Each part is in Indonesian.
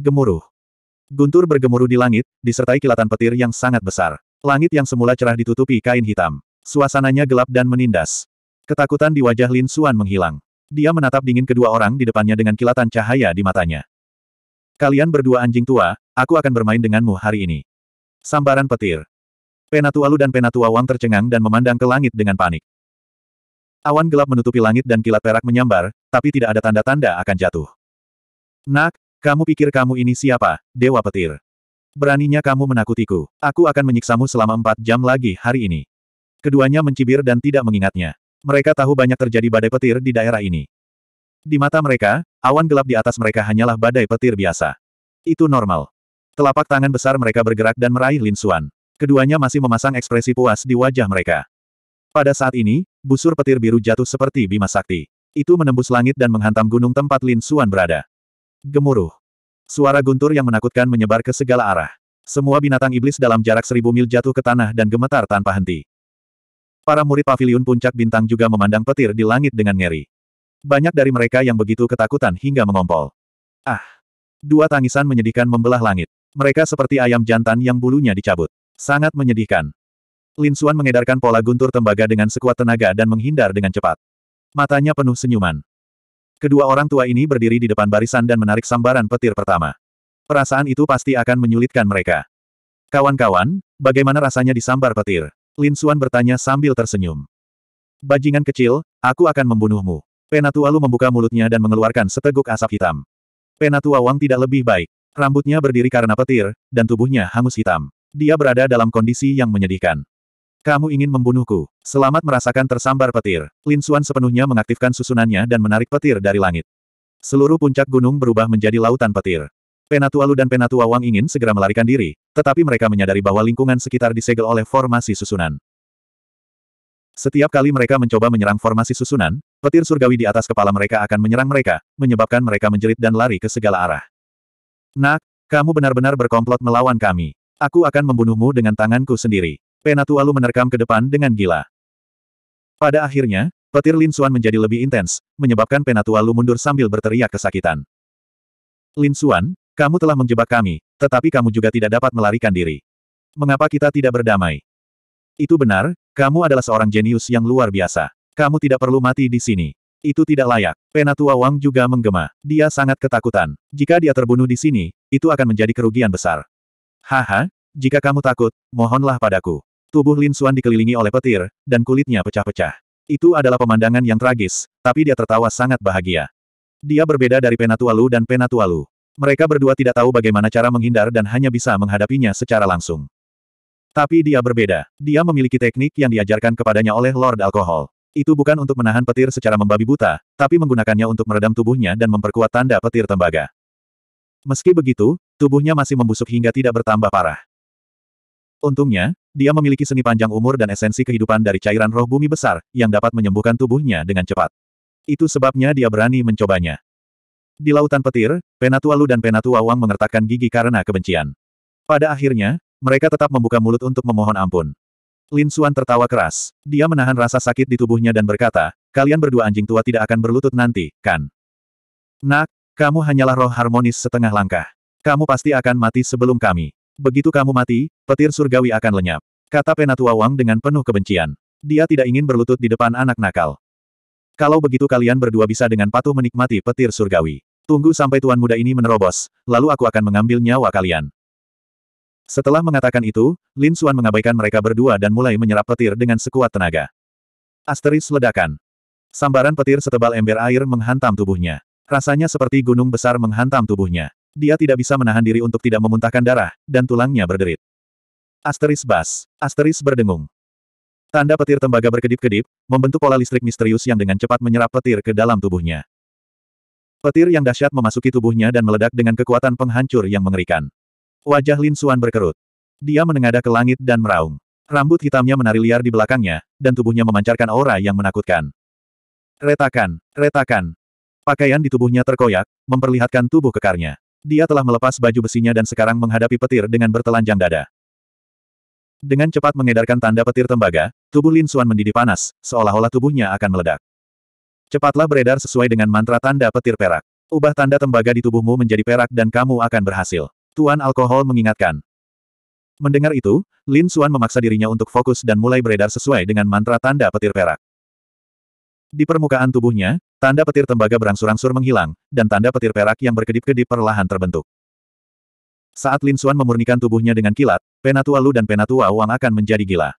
Gemuruh. Guntur bergemuruh di langit, disertai kilatan petir yang sangat besar. Langit yang semula cerah ditutupi kain hitam. Suasananya gelap dan menindas. Ketakutan di wajah Lin Suan menghilang. Dia menatap dingin kedua orang di depannya dengan kilatan cahaya di matanya. Kalian berdua anjing tua, aku akan bermain denganmu hari ini. Sambaran petir. Penatua Lu dan Penatua Wang tercengang dan memandang ke langit dengan panik. Awan gelap menutupi langit dan kilat perak menyambar, tapi tidak ada tanda-tanda akan jatuh. Nak, kamu pikir kamu ini siapa, Dewa Petir? Beraninya kamu menakutiku. Aku akan menyiksamu selama empat jam lagi hari ini. Keduanya mencibir dan tidak mengingatnya. Mereka tahu banyak terjadi badai petir di daerah ini. Di mata mereka, awan gelap di atas mereka hanyalah badai petir biasa. Itu normal. Telapak tangan besar mereka bergerak dan meraih Lin Xuan. Keduanya masih memasang ekspresi puas di wajah mereka. Pada saat ini, busur petir biru jatuh seperti bima sakti. Itu menembus langit dan menghantam gunung tempat Lin Xuan berada. Gemuruh. Suara guntur yang menakutkan menyebar ke segala arah. Semua binatang iblis dalam jarak seribu mil jatuh ke tanah dan gemetar tanpa henti. Para murid Pavilion puncak bintang juga memandang petir di langit dengan ngeri. Banyak dari mereka yang begitu ketakutan hingga mengompol. Ah! Dua tangisan menyedihkan membelah langit. Mereka seperti ayam jantan yang bulunya dicabut. Sangat menyedihkan. Lin Xuan mengedarkan pola guntur tembaga dengan sekuat tenaga dan menghindar dengan cepat. Matanya penuh senyuman. Kedua orang tua ini berdiri di depan barisan dan menarik sambaran petir pertama. Perasaan itu pasti akan menyulitkan mereka. Kawan-kawan, bagaimana rasanya disambar petir? Lin Xuan bertanya sambil tersenyum. Bajingan kecil, aku akan membunuhmu. Penatua Lu membuka mulutnya dan mengeluarkan seteguk asap hitam. Penatua Wang tidak lebih baik. Rambutnya berdiri karena petir, dan tubuhnya hangus hitam. Dia berada dalam kondisi yang menyedihkan. Kamu ingin membunuhku. Selamat merasakan tersambar petir. Lin Xuan sepenuhnya mengaktifkan susunannya dan menarik petir dari langit. Seluruh puncak gunung berubah menjadi lautan petir. Penatua Lu dan Penatua Wang ingin segera melarikan diri, tetapi mereka menyadari bahwa lingkungan sekitar disegel oleh formasi susunan. Setiap kali mereka mencoba menyerang formasi susunan, petir surgawi di atas kepala mereka akan menyerang mereka, menyebabkan mereka menjerit dan lari ke segala arah. Nak, kamu benar-benar berkomplot melawan kami. Aku akan membunuhmu dengan tanganku sendiri. Penatualu menerkam ke depan dengan gila. Pada akhirnya, petir Lin Xuan menjadi lebih intens, menyebabkan Penatualu mundur sambil berteriak kesakitan. Lin Xuan, kamu telah menjebak kami, tetapi kamu juga tidak dapat melarikan diri. Mengapa kita tidak berdamai? Itu benar, kamu adalah seorang jenius yang luar biasa. Kamu tidak perlu mati di sini. Itu tidak layak. Penatua Wang juga menggema. Dia sangat ketakutan. Jika dia terbunuh di sini, itu akan menjadi kerugian besar. Haha, jika kamu takut, mohonlah padaku. Tubuh Lin Suan dikelilingi oleh petir, dan kulitnya pecah-pecah. Itu adalah pemandangan yang tragis, tapi dia tertawa sangat bahagia. Dia berbeda dari Penatualu dan Penatualu. Mereka berdua tidak tahu bagaimana cara menghindar dan hanya bisa menghadapinya secara langsung. Tapi dia berbeda. Dia memiliki teknik yang diajarkan kepadanya oleh Lord Alkohol. Itu bukan untuk menahan petir secara membabi buta, tapi menggunakannya untuk meredam tubuhnya dan memperkuat tanda petir tembaga. Meski begitu, tubuhnya masih membusuk hingga tidak bertambah parah. Untungnya, dia memiliki seni panjang umur dan esensi kehidupan dari cairan roh bumi besar, yang dapat menyembuhkan tubuhnya dengan cepat. Itu sebabnya dia berani mencobanya. Di lautan petir, Penatua Lu dan Penatua Wang mengertakkan gigi karena kebencian. Pada akhirnya, mereka tetap membuka mulut untuk memohon ampun. Lin Suan tertawa keras. Dia menahan rasa sakit di tubuhnya dan berkata, kalian berdua anjing tua tidak akan berlutut nanti, kan? Nak, kamu hanyalah roh harmonis setengah langkah. Kamu pasti akan mati sebelum kami. Begitu kamu mati, petir surgawi akan lenyap. Kata Penatua Wang dengan penuh kebencian. Dia tidak ingin berlutut di depan anak nakal. Kalau begitu kalian berdua bisa dengan patuh menikmati petir surgawi. Tunggu sampai tuan muda ini menerobos, lalu aku akan mengambil nyawa kalian. Setelah mengatakan itu, Lin Xuan mengabaikan mereka berdua dan mulai menyerap petir dengan sekuat tenaga. Asteris ledakan. Sambaran petir setebal ember air menghantam tubuhnya. Rasanya seperti gunung besar menghantam tubuhnya. Dia tidak bisa menahan diri untuk tidak memuntahkan darah, dan tulangnya berderit. Asteris bas. Asteris berdengung. Tanda petir tembaga berkedip-kedip, membentuk pola listrik misterius yang dengan cepat menyerap petir ke dalam tubuhnya. Petir yang dahsyat memasuki tubuhnya dan meledak dengan kekuatan penghancur yang mengerikan. Wajah Lin Suan berkerut. Dia menengadah ke langit dan meraung. Rambut hitamnya menari liar di belakangnya, dan tubuhnya memancarkan aura yang menakutkan. Retakan, retakan. Pakaian di tubuhnya terkoyak, memperlihatkan tubuh kekarnya. Dia telah melepas baju besinya dan sekarang menghadapi petir dengan bertelanjang dada. Dengan cepat mengedarkan tanda petir tembaga, tubuh Lin Xuan mendidih panas, seolah-olah tubuhnya akan meledak. Cepatlah beredar sesuai dengan mantra tanda petir perak. Ubah tanda tembaga di tubuhmu menjadi perak dan kamu akan berhasil. Tuan Alkohol mengingatkan. Mendengar itu, Lin Xuan memaksa dirinya untuk fokus dan mulai beredar sesuai dengan mantra tanda petir perak. Di permukaan tubuhnya, tanda petir tembaga berangsur-angsur menghilang, dan tanda petir perak yang berkedip-kedip perlahan terbentuk. Saat Lin Xuan memurnikan tubuhnya dengan kilat, Penatua Lu dan Penatua Wang akan menjadi gila.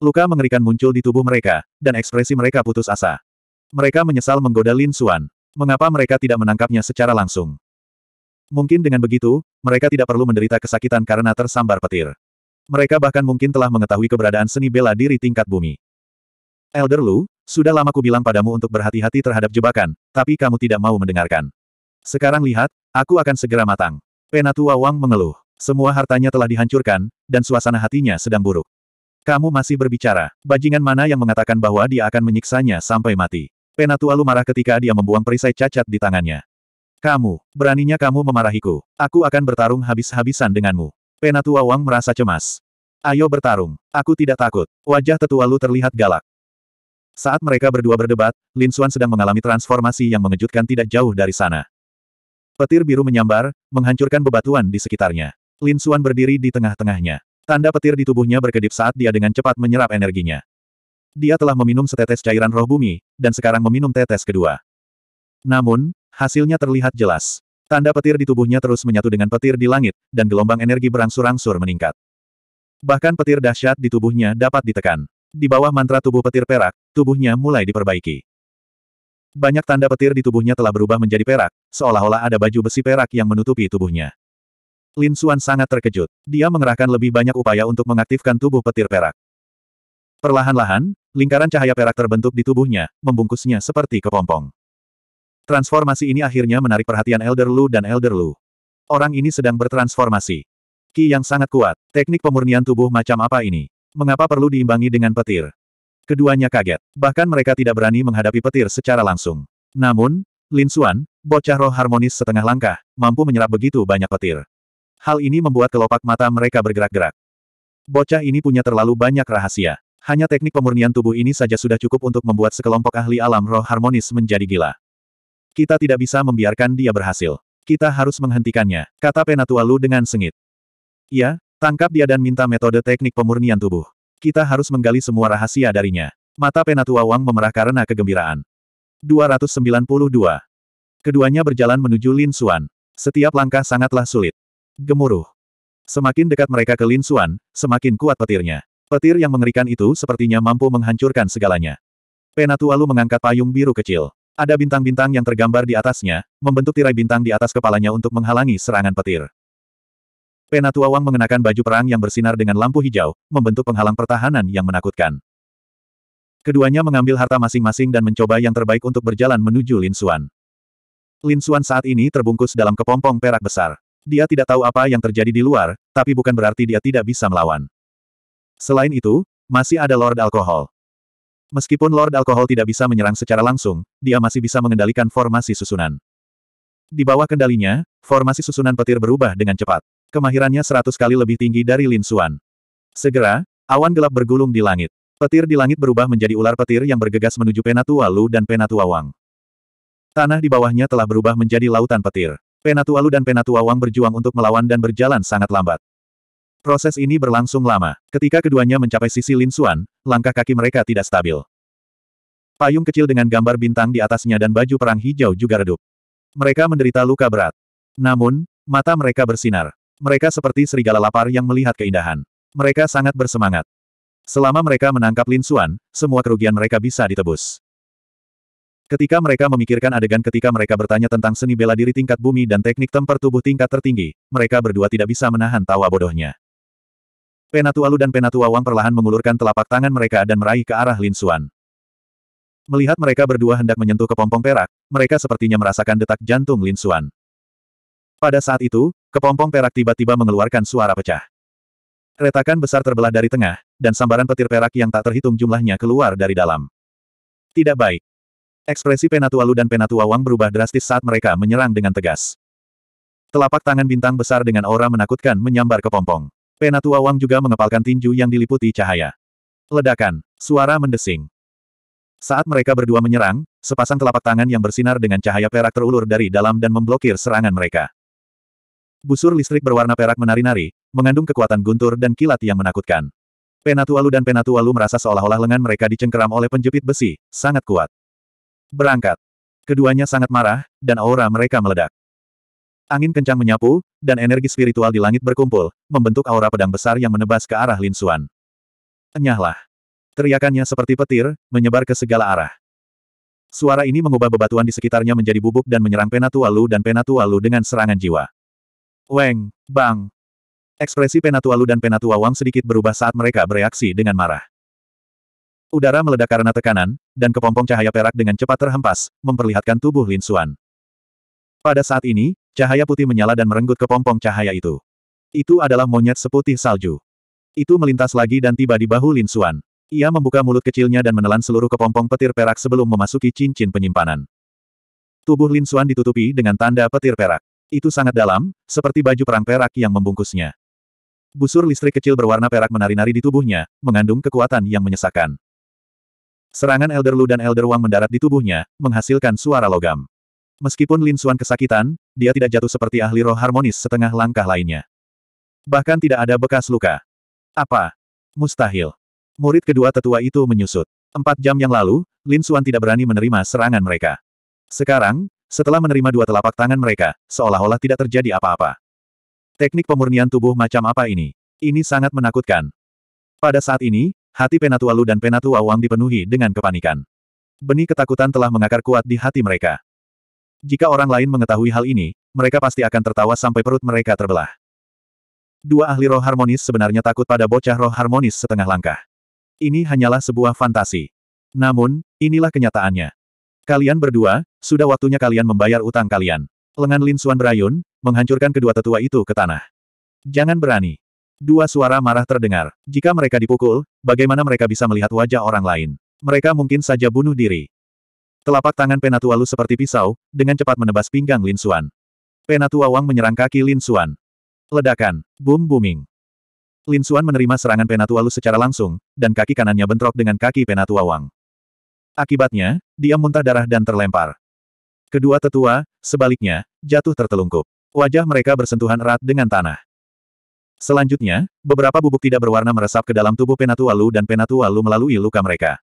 Luka mengerikan muncul di tubuh mereka, dan ekspresi mereka putus asa. Mereka menyesal menggoda Lin Xuan. Mengapa mereka tidak menangkapnya secara langsung? Mungkin dengan begitu, mereka tidak perlu menderita kesakitan karena tersambar petir. Mereka bahkan mungkin telah mengetahui keberadaan seni bela diri tingkat bumi. Elder Lu, sudah lama ku bilang padamu untuk berhati-hati terhadap jebakan, tapi kamu tidak mau mendengarkan. Sekarang lihat, aku akan segera matang. Penatua Wang mengeluh. Semua hartanya telah dihancurkan, dan suasana hatinya sedang buruk. Kamu masih berbicara. Bajingan mana yang mengatakan bahwa dia akan menyiksanya sampai mati? Penatua Lu marah ketika dia membuang perisai cacat di tangannya. Kamu, beraninya kamu memarahiku. Aku akan bertarung habis-habisan denganmu. Penatua Wang merasa cemas. Ayo bertarung. Aku tidak takut. Wajah tetua Lu terlihat galak. Saat mereka berdua berdebat, Lin Xuan sedang mengalami transformasi yang mengejutkan tidak jauh dari sana. Petir biru menyambar, menghancurkan bebatuan di sekitarnya. Lin Xuan berdiri di tengah-tengahnya. Tanda petir di tubuhnya berkedip saat dia dengan cepat menyerap energinya. Dia telah meminum setetes cairan roh bumi, dan sekarang meminum tetes kedua. Namun, hasilnya terlihat jelas. Tanda petir di tubuhnya terus menyatu dengan petir di langit, dan gelombang energi berangsur-angsur meningkat. Bahkan petir dahsyat di tubuhnya dapat ditekan. Di bawah mantra tubuh petir perak, tubuhnya mulai diperbaiki. Banyak tanda petir di tubuhnya telah berubah menjadi perak, seolah-olah ada baju besi perak yang menutupi tubuhnya. Lin Xuan sangat terkejut. Dia mengerahkan lebih banyak upaya untuk mengaktifkan tubuh petir perak. Perlahan-lahan, lingkaran cahaya perak terbentuk di tubuhnya, membungkusnya seperti kepompong. Transformasi ini akhirnya menarik perhatian Elder Lu dan Elder Lu. Orang ini sedang bertransformasi. Ki yang sangat kuat, teknik pemurnian tubuh macam apa ini? Mengapa perlu diimbangi dengan petir? Keduanya kaget. Bahkan mereka tidak berani menghadapi petir secara langsung. Namun, Lin Xuan, bocah roh harmonis setengah langkah, mampu menyerap begitu banyak petir. Hal ini membuat kelopak mata mereka bergerak-gerak. Bocah ini punya terlalu banyak rahasia. Hanya teknik pemurnian tubuh ini saja sudah cukup untuk membuat sekelompok ahli alam roh harmonis menjadi gila. Kita tidak bisa membiarkan dia berhasil. Kita harus menghentikannya, kata Penatua Lu dengan sengit. Ya, Tangkap dia dan minta metode teknik pemurnian tubuh. Kita harus menggali semua rahasia darinya. Mata Penatua Wang memerah karena kegembiraan. 292. Keduanya berjalan menuju Lin Xuan. Setiap langkah sangatlah sulit. Gemuruh. Semakin dekat mereka ke Lin Xuan, semakin kuat petirnya. Petir yang mengerikan itu sepertinya mampu menghancurkan segalanya. Penatua Lu mengangkat payung biru kecil. Ada bintang-bintang yang tergambar di atasnya, membentuk tirai bintang di atas kepalanya untuk menghalangi serangan petir. Penatua Wang mengenakan baju perang yang bersinar dengan lampu hijau, membentuk penghalang pertahanan yang menakutkan. Keduanya mengambil harta masing-masing dan mencoba yang terbaik untuk berjalan menuju Lin Xuan. Lin Xuan saat ini terbungkus dalam kepompong perak besar. Dia tidak tahu apa yang terjadi di luar, tapi bukan berarti dia tidak bisa melawan. Selain itu, masih ada Lord Alkohol. Meskipun Lord Alkohol tidak bisa menyerang secara langsung, dia masih bisa mengendalikan formasi susunan. Di bawah kendalinya, formasi susunan petir berubah dengan cepat. Kemahirannya seratus kali lebih tinggi dari Lin Xuan. Segera, awan gelap bergulung di langit. Petir di langit berubah menjadi ular petir yang bergegas menuju Penatua Lu dan Penatua Wang. Tanah di bawahnya telah berubah menjadi lautan petir. Penatua Lu dan Penatua Wang berjuang untuk melawan dan berjalan sangat lambat. Proses ini berlangsung lama. Ketika keduanya mencapai sisi Lin Xuan, langkah kaki mereka tidak stabil. Payung kecil dengan gambar bintang di atasnya dan baju perang hijau juga redup. Mereka menderita luka berat. Namun, mata mereka bersinar. Mereka seperti serigala lapar yang melihat keindahan. Mereka sangat bersemangat. Selama mereka menangkap Lin Xuan, semua kerugian mereka bisa ditebus. Ketika mereka memikirkan adegan ketika mereka bertanya tentang seni bela diri tingkat bumi dan teknik temper tubuh tingkat tertinggi, mereka berdua tidak bisa menahan tawa bodohnya. Penatua Lu dan Penatua Wang perlahan mengulurkan telapak tangan mereka dan meraih ke arah Lin Xuan. Melihat mereka berdua hendak menyentuh kepompong perak, mereka sepertinya merasakan detak jantung Lin Xuan. Pada saat itu, Kepompong perak tiba-tiba mengeluarkan suara pecah. Retakan besar terbelah dari tengah, dan sambaran petir perak yang tak terhitung jumlahnya keluar dari dalam. Tidak baik. Ekspresi penatua Lu dan Penatua Wang berubah drastis saat mereka menyerang dengan tegas. Telapak tangan bintang besar dengan aura menakutkan menyambar kepompong. Penatua Wang juga mengepalkan tinju yang diliputi cahaya. Ledakan, suara mendesing. Saat mereka berdua menyerang, sepasang telapak tangan yang bersinar dengan cahaya perak terulur dari dalam dan memblokir serangan mereka. Busur listrik berwarna perak menari-nari, mengandung kekuatan guntur dan kilat yang menakutkan. Penatualu dan Penatualu merasa seolah-olah lengan mereka dicengkeram oleh penjepit besi, sangat kuat. Berangkat. Keduanya sangat marah, dan aura mereka meledak. Angin kencang menyapu, dan energi spiritual di langit berkumpul, membentuk aura pedang besar yang menebas ke arah Lin Suan. Enyahlah. Teriakannya seperti petir, menyebar ke segala arah. Suara ini mengubah bebatuan di sekitarnya menjadi bubuk dan menyerang Penatualu dan Penatualu dengan serangan jiwa. Weng, Bang. Ekspresi Penatua Lu dan Penatua Wang sedikit berubah saat mereka bereaksi dengan marah. Udara meledak karena tekanan, dan kepompong cahaya perak dengan cepat terhempas, memperlihatkan tubuh Lin Xuan. Pada saat ini, cahaya putih menyala dan merenggut kepompong cahaya itu. Itu adalah monyet seputih salju. Itu melintas lagi dan tiba di bahu Lin Xuan. Ia membuka mulut kecilnya dan menelan seluruh kepompong petir perak sebelum memasuki cincin penyimpanan. Tubuh Lin Xuan ditutupi dengan tanda petir perak. Itu sangat dalam, seperti baju perang perak yang membungkusnya. Busur listrik kecil berwarna perak menari-nari di tubuhnya, mengandung kekuatan yang menyesakkan. Serangan Elder Lu dan Elder Wang mendarat di tubuhnya, menghasilkan suara logam. Meskipun Lin Xuan kesakitan, dia tidak jatuh seperti ahli roh harmonis setengah langkah lainnya. Bahkan tidak ada bekas luka. Apa? Mustahil. Murid kedua tetua itu menyusut. Empat jam yang lalu, Lin Xuan tidak berani menerima serangan mereka. Sekarang, setelah menerima dua telapak tangan mereka, seolah-olah tidak terjadi apa-apa. Teknik pemurnian tubuh macam apa ini? Ini sangat menakutkan. Pada saat ini, hati Penatua Lu dan Penatua Wang dipenuhi dengan kepanikan. Benih ketakutan telah mengakar kuat di hati mereka. Jika orang lain mengetahui hal ini, mereka pasti akan tertawa sampai perut mereka terbelah. Dua ahli roh harmonis sebenarnya takut pada bocah roh harmonis setengah langkah. Ini hanyalah sebuah fantasi. Namun, inilah kenyataannya. Kalian berdua, sudah waktunya kalian membayar utang kalian. Lengan Lin Suan berayun, menghancurkan kedua tetua itu ke tanah. Jangan berani. Dua suara marah terdengar. Jika mereka dipukul, bagaimana mereka bisa melihat wajah orang lain? Mereka mungkin saja bunuh diri. Telapak tangan Penatua Lu seperti pisau, dengan cepat menebas pinggang Lin Suan. Penatua Wang menyerang kaki Lin Suan. Ledakan, boom booming. Lin Suan menerima serangan Penatua Lu secara langsung, dan kaki kanannya bentrok dengan kaki Penatua Wang. Akibatnya, dia muntah darah dan terlempar. Kedua tetua, sebaliknya, jatuh tertelungkup. Wajah mereka bersentuhan erat dengan tanah. Selanjutnya, beberapa bubuk tidak berwarna meresap ke dalam tubuh Penatua Lu dan Penatua Lu melalui luka mereka.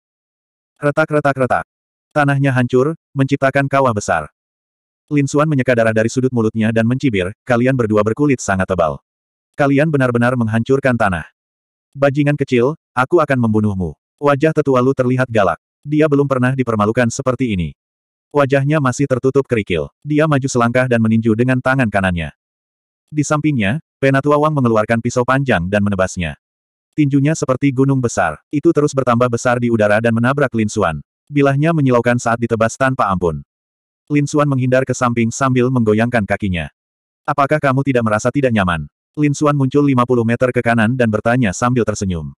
Retak-retak-retak. Tanahnya hancur, menciptakan kawah besar. Lin Suan menyeka darah dari sudut mulutnya dan mencibir, kalian berdua berkulit sangat tebal. Kalian benar-benar menghancurkan tanah. Bajingan kecil, aku akan membunuhmu. Wajah tetua Lu terlihat galak. Dia belum pernah dipermalukan seperti ini. Wajahnya masih tertutup kerikil. Dia maju selangkah dan meninju dengan tangan kanannya. Di sampingnya, Penatua Wang mengeluarkan pisau panjang dan menebasnya. Tinjunya seperti gunung besar. Itu terus bertambah besar di udara dan menabrak Lin Xuan. Bilahnya menyilaukan saat ditebas tanpa ampun. Lin Xuan menghindar ke samping sambil menggoyangkan kakinya. Apakah kamu tidak merasa tidak nyaman? Lin Xuan muncul 50 meter ke kanan dan bertanya sambil tersenyum.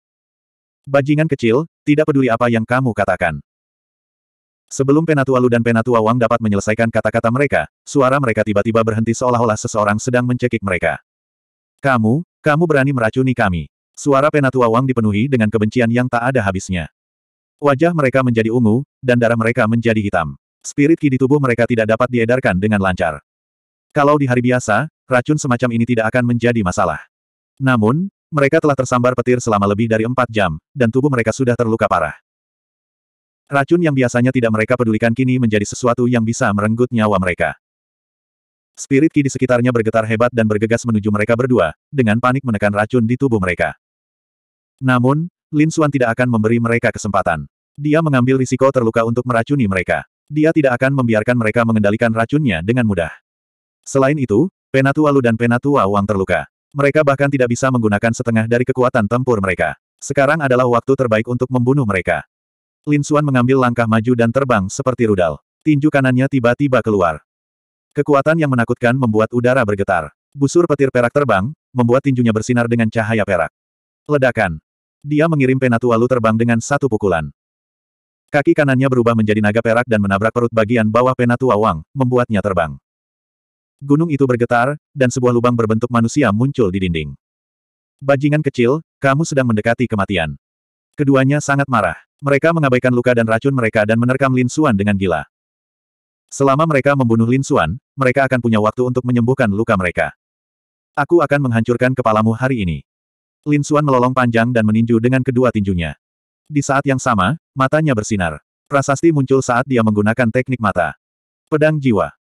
Bajingan kecil, tidak peduli apa yang kamu katakan. Sebelum Penatua Lu dan Penatua Wang dapat menyelesaikan kata-kata mereka, suara mereka tiba-tiba berhenti seolah-olah seseorang sedang mencekik mereka. Kamu, kamu berani meracuni kami. Suara Penatua Wang dipenuhi dengan kebencian yang tak ada habisnya. Wajah mereka menjadi ungu, dan darah mereka menjadi hitam. Spirit ki di tubuh mereka tidak dapat diedarkan dengan lancar. Kalau di hari biasa, racun semacam ini tidak akan menjadi masalah. Namun, mereka telah tersambar petir selama lebih dari empat jam, dan tubuh mereka sudah terluka parah. Racun yang biasanya tidak mereka pedulikan kini menjadi sesuatu yang bisa merenggut nyawa mereka. Spirit Ki di sekitarnya bergetar hebat dan bergegas menuju mereka berdua, dengan panik menekan racun di tubuh mereka. Namun, Lin Xuan tidak akan memberi mereka kesempatan. Dia mengambil risiko terluka untuk meracuni mereka. Dia tidak akan membiarkan mereka mengendalikan racunnya dengan mudah. Selain itu, Penatua Lu dan Penatua Wang terluka. Mereka bahkan tidak bisa menggunakan setengah dari kekuatan tempur mereka. Sekarang adalah waktu terbaik untuk membunuh mereka. Lin Xuan mengambil langkah maju dan terbang seperti rudal. Tinju kanannya tiba-tiba keluar. Kekuatan yang menakutkan membuat udara bergetar. Busur petir perak terbang, membuat tinjunya bersinar dengan cahaya perak. Ledakan. Dia mengirim Penatualu terbang dengan satu pukulan. Kaki kanannya berubah menjadi naga perak dan menabrak perut bagian bawah Penatua Wang, membuatnya terbang. Gunung itu bergetar, dan sebuah lubang berbentuk manusia muncul di dinding. Bajingan kecil, kamu sedang mendekati kematian. Keduanya sangat marah. Mereka mengabaikan luka dan racun mereka dan menerkam Lin Xuan dengan gila. Selama mereka membunuh Lin Xuan, mereka akan punya waktu untuk menyembuhkan luka mereka. Aku akan menghancurkan kepalamu hari ini. Lin Xuan melolong panjang dan meninju dengan kedua tinjunya. Di saat yang sama, matanya bersinar. Prasasti muncul saat dia menggunakan teknik mata. Pedang jiwa.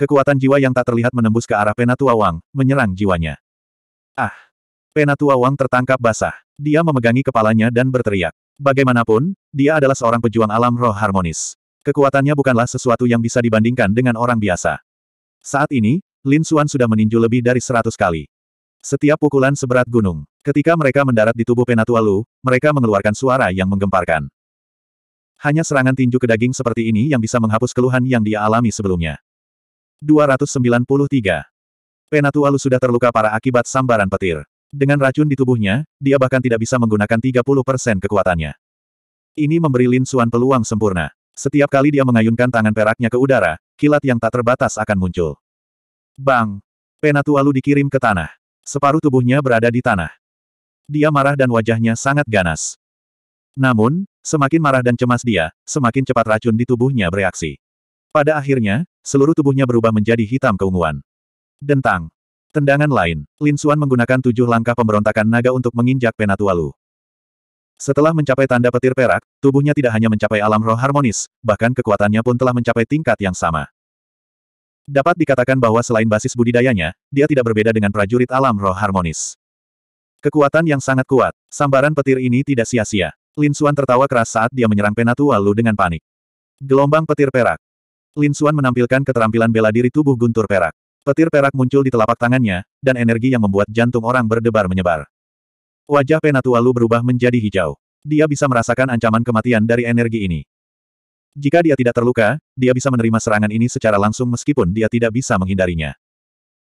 Kekuatan jiwa yang tak terlihat menembus ke arah Penatua Wang, menyerang jiwanya. Ah! Penatua Wang tertangkap basah. Dia memegangi kepalanya dan berteriak. Bagaimanapun, dia adalah seorang pejuang alam roh harmonis. Kekuatannya bukanlah sesuatu yang bisa dibandingkan dengan orang biasa. Saat ini, Lin Xuan sudah meninju lebih dari seratus kali. Setiap pukulan seberat gunung. Ketika mereka mendarat di tubuh Penatua Lu, mereka mengeluarkan suara yang menggemparkan. Hanya serangan tinju ke daging seperti ini yang bisa menghapus keluhan yang dia alami sebelumnya. 293. Penatua Lu sudah terluka para akibat sambaran petir. Dengan racun di tubuhnya, dia bahkan tidak bisa menggunakan 30% kekuatannya. Ini memberi Lin Suan peluang sempurna. Setiap kali dia mengayunkan tangan peraknya ke udara, kilat yang tak terbatas akan muncul. Bang! Penatua Lu dikirim ke tanah. Separuh tubuhnya berada di tanah. Dia marah dan wajahnya sangat ganas. Namun, semakin marah dan cemas dia, semakin cepat racun di tubuhnya bereaksi. Pada akhirnya, Seluruh tubuhnya berubah menjadi hitam keunguan. Dentang. Tendangan lain, Lin Suan menggunakan tujuh langkah pemberontakan naga untuk menginjak Penatualu. Setelah mencapai tanda petir perak, tubuhnya tidak hanya mencapai alam roh harmonis, bahkan kekuatannya pun telah mencapai tingkat yang sama. Dapat dikatakan bahwa selain basis budidayanya, dia tidak berbeda dengan prajurit alam roh harmonis. Kekuatan yang sangat kuat, sambaran petir ini tidak sia-sia. Lin Suan tertawa keras saat dia menyerang Penatualu dengan panik. Gelombang petir perak, Lin Xuan menampilkan keterampilan bela diri tubuh guntur perak. Petir perak muncul di telapak tangannya, dan energi yang membuat jantung orang berdebar menyebar. Wajah Penatua Lu berubah menjadi hijau. Dia bisa merasakan ancaman kematian dari energi ini. Jika dia tidak terluka, dia bisa menerima serangan ini secara langsung meskipun dia tidak bisa menghindarinya.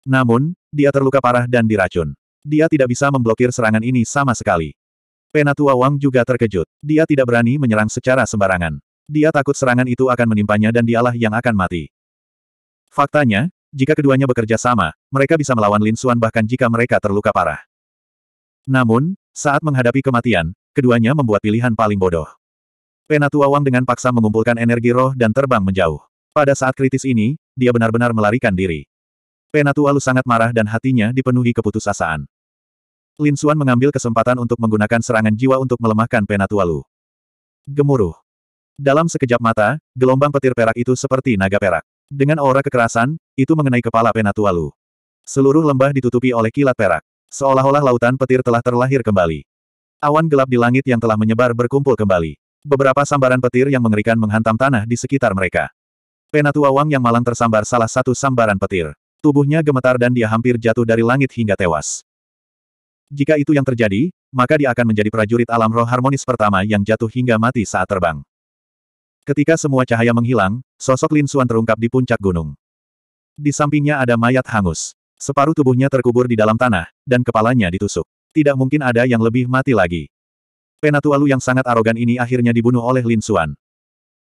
Namun, dia terluka parah dan diracun. Dia tidak bisa memblokir serangan ini sama sekali. Penatua Wang juga terkejut. Dia tidak berani menyerang secara sembarangan. Dia takut serangan itu akan menimpanya dan dialah yang akan mati. Faktanya, jika keduanya bekerja sama, mereka bisa melawan Lin Xuan bahkan jika mereka terluka parah. Namun, saat menghadapi kematian, keduanya membuat pilihan paling bodoh. Penatua Wang dengan paksa mengumpulkan energi roh dan terbang menjauh. Pada saat kritis ini, dia benar-benar melarikan diri. Penatua Lu sangat marah dan hatinya dipenuhi keputusasaan. Lin Xuan mengambil kesempatan untuk menggunakan serangan jiwa untuk melemahkan Penatua Lu. Gemuruh. Dalam sekejap mata, gelombang petir perak itu seperti naga perak. Dengan aura kekerasan, itu mengenai kepala Penatualu. Seluruh lembah ditutupi oleh kilat perak. Seolah-olah lautan petir telah terlahir kembali. Awan gelap di langit yang telah menyebar berkumpul kembali. Beberapa sambaran petir yang mengerikan menghantam tanah di sekitar mereka. Penatua Wang yang malang tersambar salah satu sambaran petir. Tubuhnya gemetar dan dia hampir jatuh dari langit hingga tewas. Jika itu yang terjadi, maka dia akan menjadi prajurit alam roh harmonis pertama yang jatuh hingga mati saat terbang. Ketika semua cahaya menghilang, sosok Lin Suan terungkap di puncak gunung. Di sampingnya ada mayat hangus. Separuh tubuhnya terkubur di dalam tanah, dan kepalanya ditusuk. Tidak mungkin ada yang lebih mati lagi. Penatua Lu yang sangat arogan ini akhirnya dibunuh oleh Lin Suan.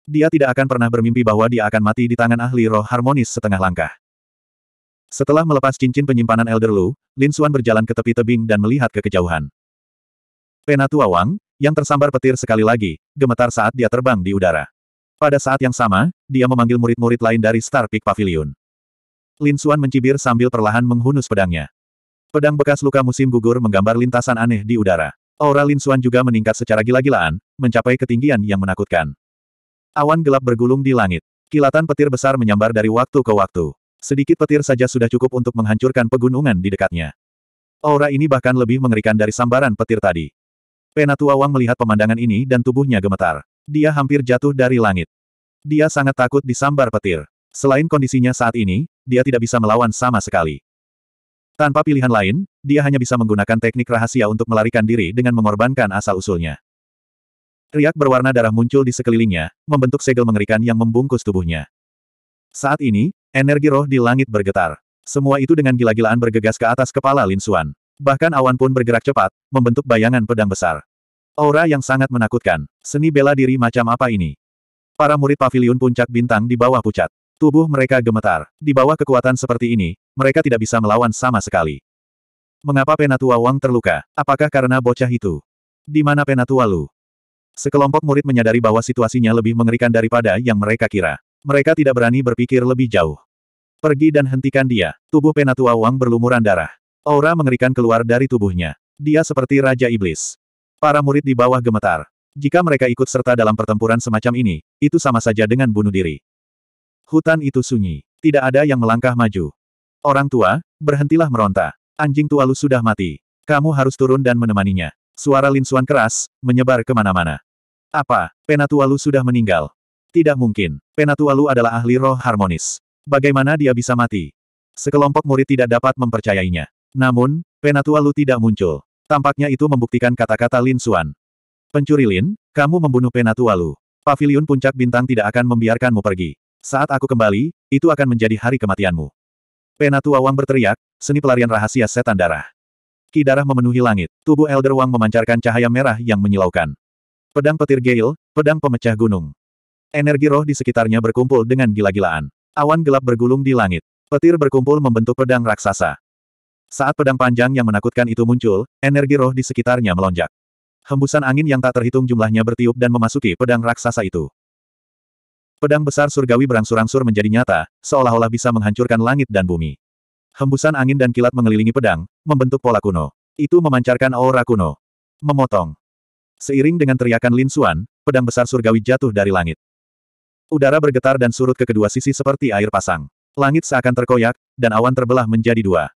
Dia tidak akan pernah bermimpi bahwa dia akan mati di tangan ahli roh harmonis setengah langkah. Setelah melepas cincin penyimpanan Elder Lu, Lin Suan berjalan ke tepi tebing dan melihat ke kejauhan. Penatua Wang, yang tersambar petir sekali lagi, gemetar saat dia terbang di udara. Pada saat yang sama, dia memanggil murid-murid lain dari Star Peak Pavilion. Lin Xuan mencibir sambil perlahan menghunus pedangnya. Pedang bekas luka musim gugur menggambar lintasan aneh di udara. Aura Lin Xuan juga meningkat secara gila-gilaan, mencapai ketinggian yang menakutkan. Awan gelap bergulung di langit. Kilatan petir besar menyambar dari waktu ke waktu. Sedikit petir saja sudah cukup untuk menghancurkan pegunungan di dekatnya. Aura ini bahkan lebih mengerikan dari sambaran petir tadi. Penatua Wang melihat pemandangan ini dan tubuhnya gemetar. Dia hampir jatuh dari langit. Dia sangat takut disambar petir. Selain kondisinya saat ini, dia tidak bisa melawan sama sekali. Tanpa pilihan lain, dia hanya bisa menggunakan teknik rahasia untuk melarikan diri dengan mengorbankan asal-usulnya. Riak berwarna darah muncul di sekelilingnya, membentuk segel mengerikan yang membungkus tubuhnya. Saat ini, energi roh di langit bergetar. Semua itu dengan gila-gilaan bergegas ke atas kepala Lin Xuan. Bahkan awan pun bergerak cepat, membentuk bayangan pedang besar. Aura yang sangat menakutkan. Seni bela diri macam apa ini? Para murid pavilion puncak bintang di bawah pucat. Tubuh mereka gemetar. Di bawah kekuatan seperti ini, mereka tidak bisa melawan sama sekali. Mengapa Penatua Wang terluka? Apakah karena bocah itu? Di mana Penatua Lu? Sekelompok murid menyadari bahwa situasinya lebih mengerikan daripada yang mereka kira. Mereka tidak berani berpikir lebih jauh. Pergi dan hentikan dia. Tubuh Penatua Wang berlumuran darah. Aura mengerikan keluar dari tubuhnya. Dia seperti Raja Iblis. Para murid di bawah gemetar. Jika mereka ikut serta dalam pertempuran semacam ini, itu sama saja dengan bunuh diri. Hutan itu sunyi. Tidak ada yang melangkah maju. Orang tua, berhentilah meronta. Anjing tua lu sudah mati. Kamu harus turun dan menemaninya. Suara linsuan keras, menyebar kemana-mana. Apa, penatua lu sudah meninggal? Tidak mungkin. Penatua lu adalah ahli roh harmonis. Bagaimana dia bisa mati? Sekelompok murid tidak dapat mempercayainya. Namun, penatua lu tidak muncul. Tampaknya itu membuktikan kata-kata Lin Suan. Pencuri Lin, kamu membunuh Penatualu. Paviliun Puncak Bintang tidak akan membiarkanmu pergi. Saat aku kembali, itu akan menjadi hari kematianmu. Penatua Wang berteriak, seni pelarian rahasia setan darah. Ki darah memenuhi langit, tubuh Elder Wang memancarkan cahaya merah yang menyilaukan. Pedang petir Gale, pedang pemecah gunung. Energi roh di sekitarnya berkumpul dengan gila-gilaan. Awan gelap bergulung di langit. Petir berkumpul membentuk pedang raksasa. Saat pedang panjang yang menakutkan itu muncul, energi roh di sekitarnya melonjak. Hembusan angin yang tak terhitung jumlahnya bertiup dan memasuki pedang raksasa itu. Pedang besar surgawi berangsur-angsur menjadi nyata, seolah-olah bisa menghancurkan langit dan bumi. Hembusan angin dan kilat mengelilingi pedang, membentuk pola kuno. Itu memancarkan aura kuno. Memotong. Seiring dengan teriakan Lin Xuan, pedang besar surgawi jatuh dari langit. Udara bergetar dan surut ke kedua sisi seperti air pasang. Langit seakan terkoyak, dan awan terbelah menjadi dua.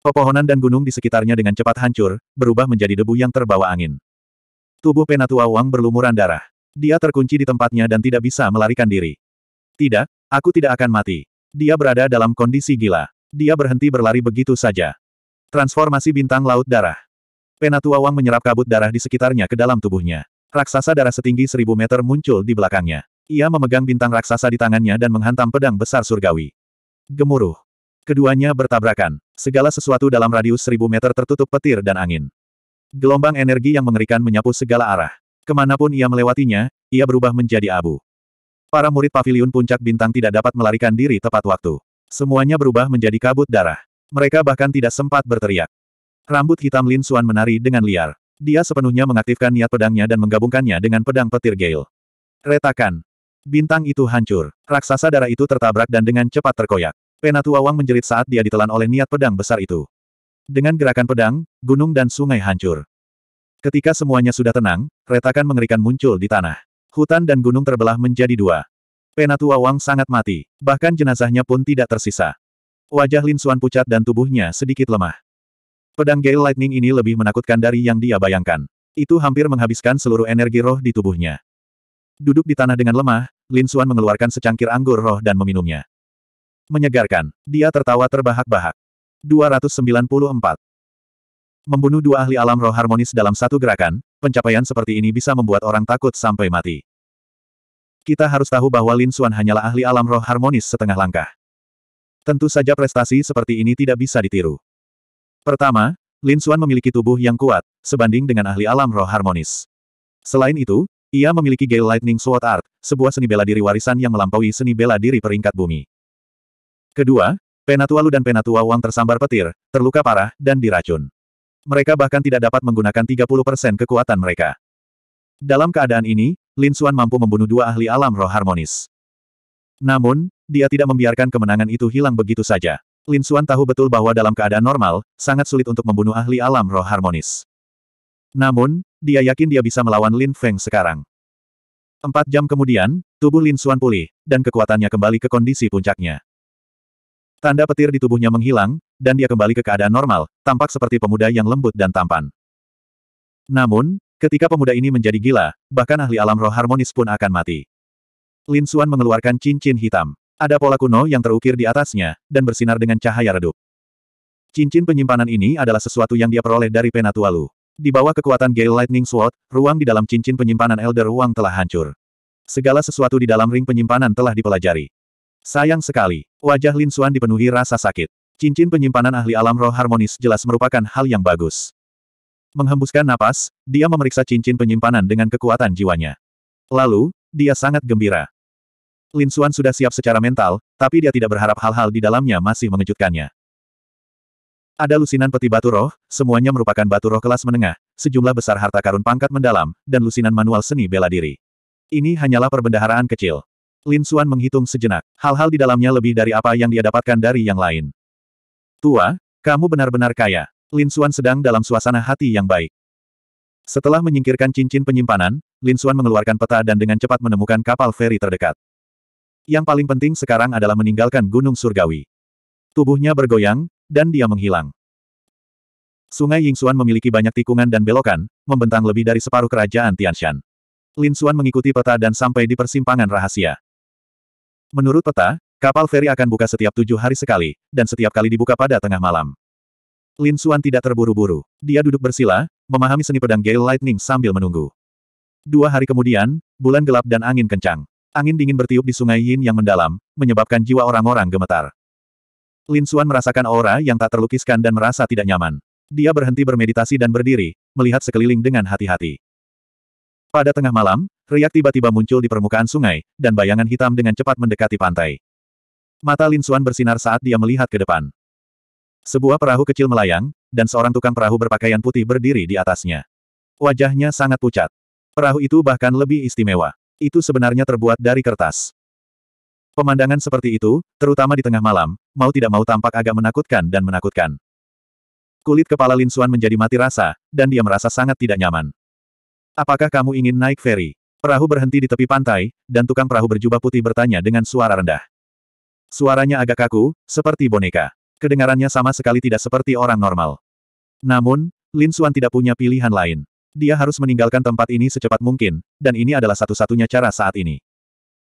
Pepohonan dan gunung di sekitarnya dengan cepat hancur, berubah menjadi debu yang terbawa angin. Tubuh Penatua Wang berlumuran darah. Dia terkunci di tempatnya dan tidak bisa melarikan diri. Tidak, aku tidak akan mati. Dia berada dalam kondisi gila. Dia berhenti berlari begitu saja. Transformasi bintang laut darah. Penatua Wang menyerap kabut darah di sekitarnya ke dalam tubuhnya. Raksasa darah setinggi seribu meter muncul di belakangnya. Ia memegang bintang raksasa di tangannya dan menghantam pedang besar surgawi. Gemuruh. Keduanya bertabrakan. Segala sesuatu dalam radius seribu meter tertutup petir dan angin. Gelombang energi yang mengerikan menyapu segala arah. Kemanapun ia melewatinya, ia berubah menjadi abu. Para murid pavilion puncak bintang tidak dapat melarikan diri tepat waktu. Semuanya berubah menjadi kabut darah. Mereka bahkan tidak sempat berteriak. Rambut hitam Lin Suan menari dengan liar. Dia sepenuhnya mengaktifkan niat pedangnya dan menggabungkannya dengan pedang petir Gale. Retakan. Bintang itu hancur. Raksasa darah itu tertabrak dan dengan cepat terkoyak. Penatu Awang menjerit saat dia ditelan oleh niat pedang besar itu. Dengan gerakan pedang, gunung dan sungai hancur. Ketika semuanya sudah tenang, retakan mengerikan muncul di tanah. Hutan dan gunung terbelah menjadi dua. Penatu Awang sangat mati, bahkan jenazahnya pun tidak tersisa. Wajah Lin Suan pucat dan tubuhnya sedikit lemah. Pedang Gale Lightning ini lebih menakutkan dari yang dia bayangkan. Itu hampir menghabiskan seluruh energi roh di tubuhnya. Duduk di tanah dengan lemah, Lin Suan mengeluarkan secangkir anggur roh dan meminumnya. Menyegarkan. Dia tertawa terbahak-bahak. 294. Membunuh dua ahli alam roh harmonis dalam satu gerakan, pencapaian seperti ini bisa membuat orang takut sampai mati. Kita harus tahu bahwa Lin Xuan hanyalah ahli alam roh harmonis setengah langkah. Tentu saja prestasi seperti ini tidak bisa ditiru. Pertama, Lin Xuan memiliki tubuh yang kuat, sebanding dengan ahli alam roh harmonis. Selain itu, ia memiliki Gale Lightning Sword Art, sebuah seni bela diri warisan yang melampaui seni bela diri peringkat bumi. Kedua, Penatua Lu dan Penatua Wang tersambar petir, terluka parah, dan diracun. Mereka bahkan tidak dapat menggunakan 30% kekuatan mereka. Dalam keadaan ini, Lin Xuan mampu membunuh dua ahli alam roh harmonis. Namun, dia tidak membiarkan kemenangan itu hilang begitu saja. Lin Xuan tahu betul bahwa dalam keadaan normal, sangat sulit untuk membunuh ahli alam roh harmonis. Namun, dia yakin dia bisa melawan Lin Feng sekarang. Empat jam kemudian, tubuh Lin Xuan pulih, dan kekuatannya kembali ke kondisi puncaknya. Tanda petir di tubuhnya menghilang, dan dia kembali ke keadaan normal, tampak seperti pemuda yang lembut dan tampan. Namun, ketika pemuda ini menjadi gila, bahkan ahli alam roh harmonis pun akan mati. Lin Xuan mengeluarkan cincin hitam. Ada pola kuno yang terukir di atasnya, dan bersinar dengan cahaya redup. Cincin penyimpanan ini adalah sesuatu yang dia peroleh dari Penatualu. Di bawah kekuatan Gale Lightning Sword, ruang di dalam cincin penyimpanan Elder Wang telah hancur. Segala sesuatu di dalam ring penyimpanan telah dipelajari. Sayang sekali, wajah Lin Suan dipenuhi rasa sakit. Cincin penyimpanan ahli alam roh harmonis jelas merupakan hal yang bagus. Menghembuskan napas, dia memeriksa cincin penyimpanan dengan kekuatan jiwanya. Lalu, dia sangat gembira. Lin Suan sudah siap secara mental, tapi dia tidak berharap hal-hal di dalamnya masih mengejutkannya. Ada lusinan peti batu roh, semuanya merupakan batu roh kelas menengah, sejumlah besar harta karun pangkat mendalam, dan lusinan manual seni bela diri. Ini hanyalah perbendaharaan kecil. Lin Xuan menghitung sejenak. Hal-hal di dalamnya lebih dari apa yang dia dapatkan dari yang lain. Tua, kamu benar-benar kaya. Lin Xuan sedang dalam suasana hati yang baik. Setelah menyingkirkan cincin penyimpanan, Lin Xuan mengeluarkan peta dan dengan cepat menemukan kapal feri terdekat. Yang paling penting sekarang adalah meninggalkan Gunung Surgawi. Tubuhnya bergoyang, dan dia menghilang. Sungai Yingxuan memiliki banyak tikungan dan belokan, membentang lebih dari separuh kerajaan Tianshan. Lin Xuan mengikuti peta dan sampai di persimpangan rahasia. Menurut peta, kapal feri akan buka setiap tujuh hari sekali, dan setiap kali dibuka pada tengah malam. Lin Xuan tidak terburu-buru. Dia duduk bersila, memahami seni pedang Gale Lightning sambil menunggu. Dua hari kemudian, bulan gelap dan angin kencang. Angin dingin bertiup di sungai Yin yang mendalam, menyebabkan jiwa orang-orang gemetar. Lin Xuan merasakan aura yang tak terlukiskan dan merasa tidak nyaman. Dia berhenti bermeditasi dan berdiri, melihat sekeliling dengan hati-hati. Pada tengah malam, Riak tiba-tiba muncul di permukaan sungai, dan bayangan hitam dengan cepat mendekati pantai. Mata Lin Xuan bersinar saat dia melihat ke depan. Sebuah perahu kecil melayang, dan seorang tukang perahu berpakaian putih berdiri di atasnya. Wajahnya sangat pucat. Perahu itu bahkan lebih istimewa. Itu sebenarnya terbuat dari kertas. Pemandangan seperti itu, terutama di tengah malam, mau tidak mau tampak agak menakutkan dan menakutkan. Kulit kepala Lin Xuan menjadi mati rasa, dan dia merasa sangat tidak nyaman. Apakah kamu ingin naik feri? Perahu berhenti di tepi pantai, dan tukang perahu berjubah putih bertanya dengan suara rendah. Suaranya agak kaku, seperti boneka. Kedengarannya sama sekali tidak seperti orang normal. Namun, Lin Xuan tidak punya pilihan lain. Dia harus meninggalkan tempat ini secepat mungkin, dan ini adalah satu-satunya cara saat ini.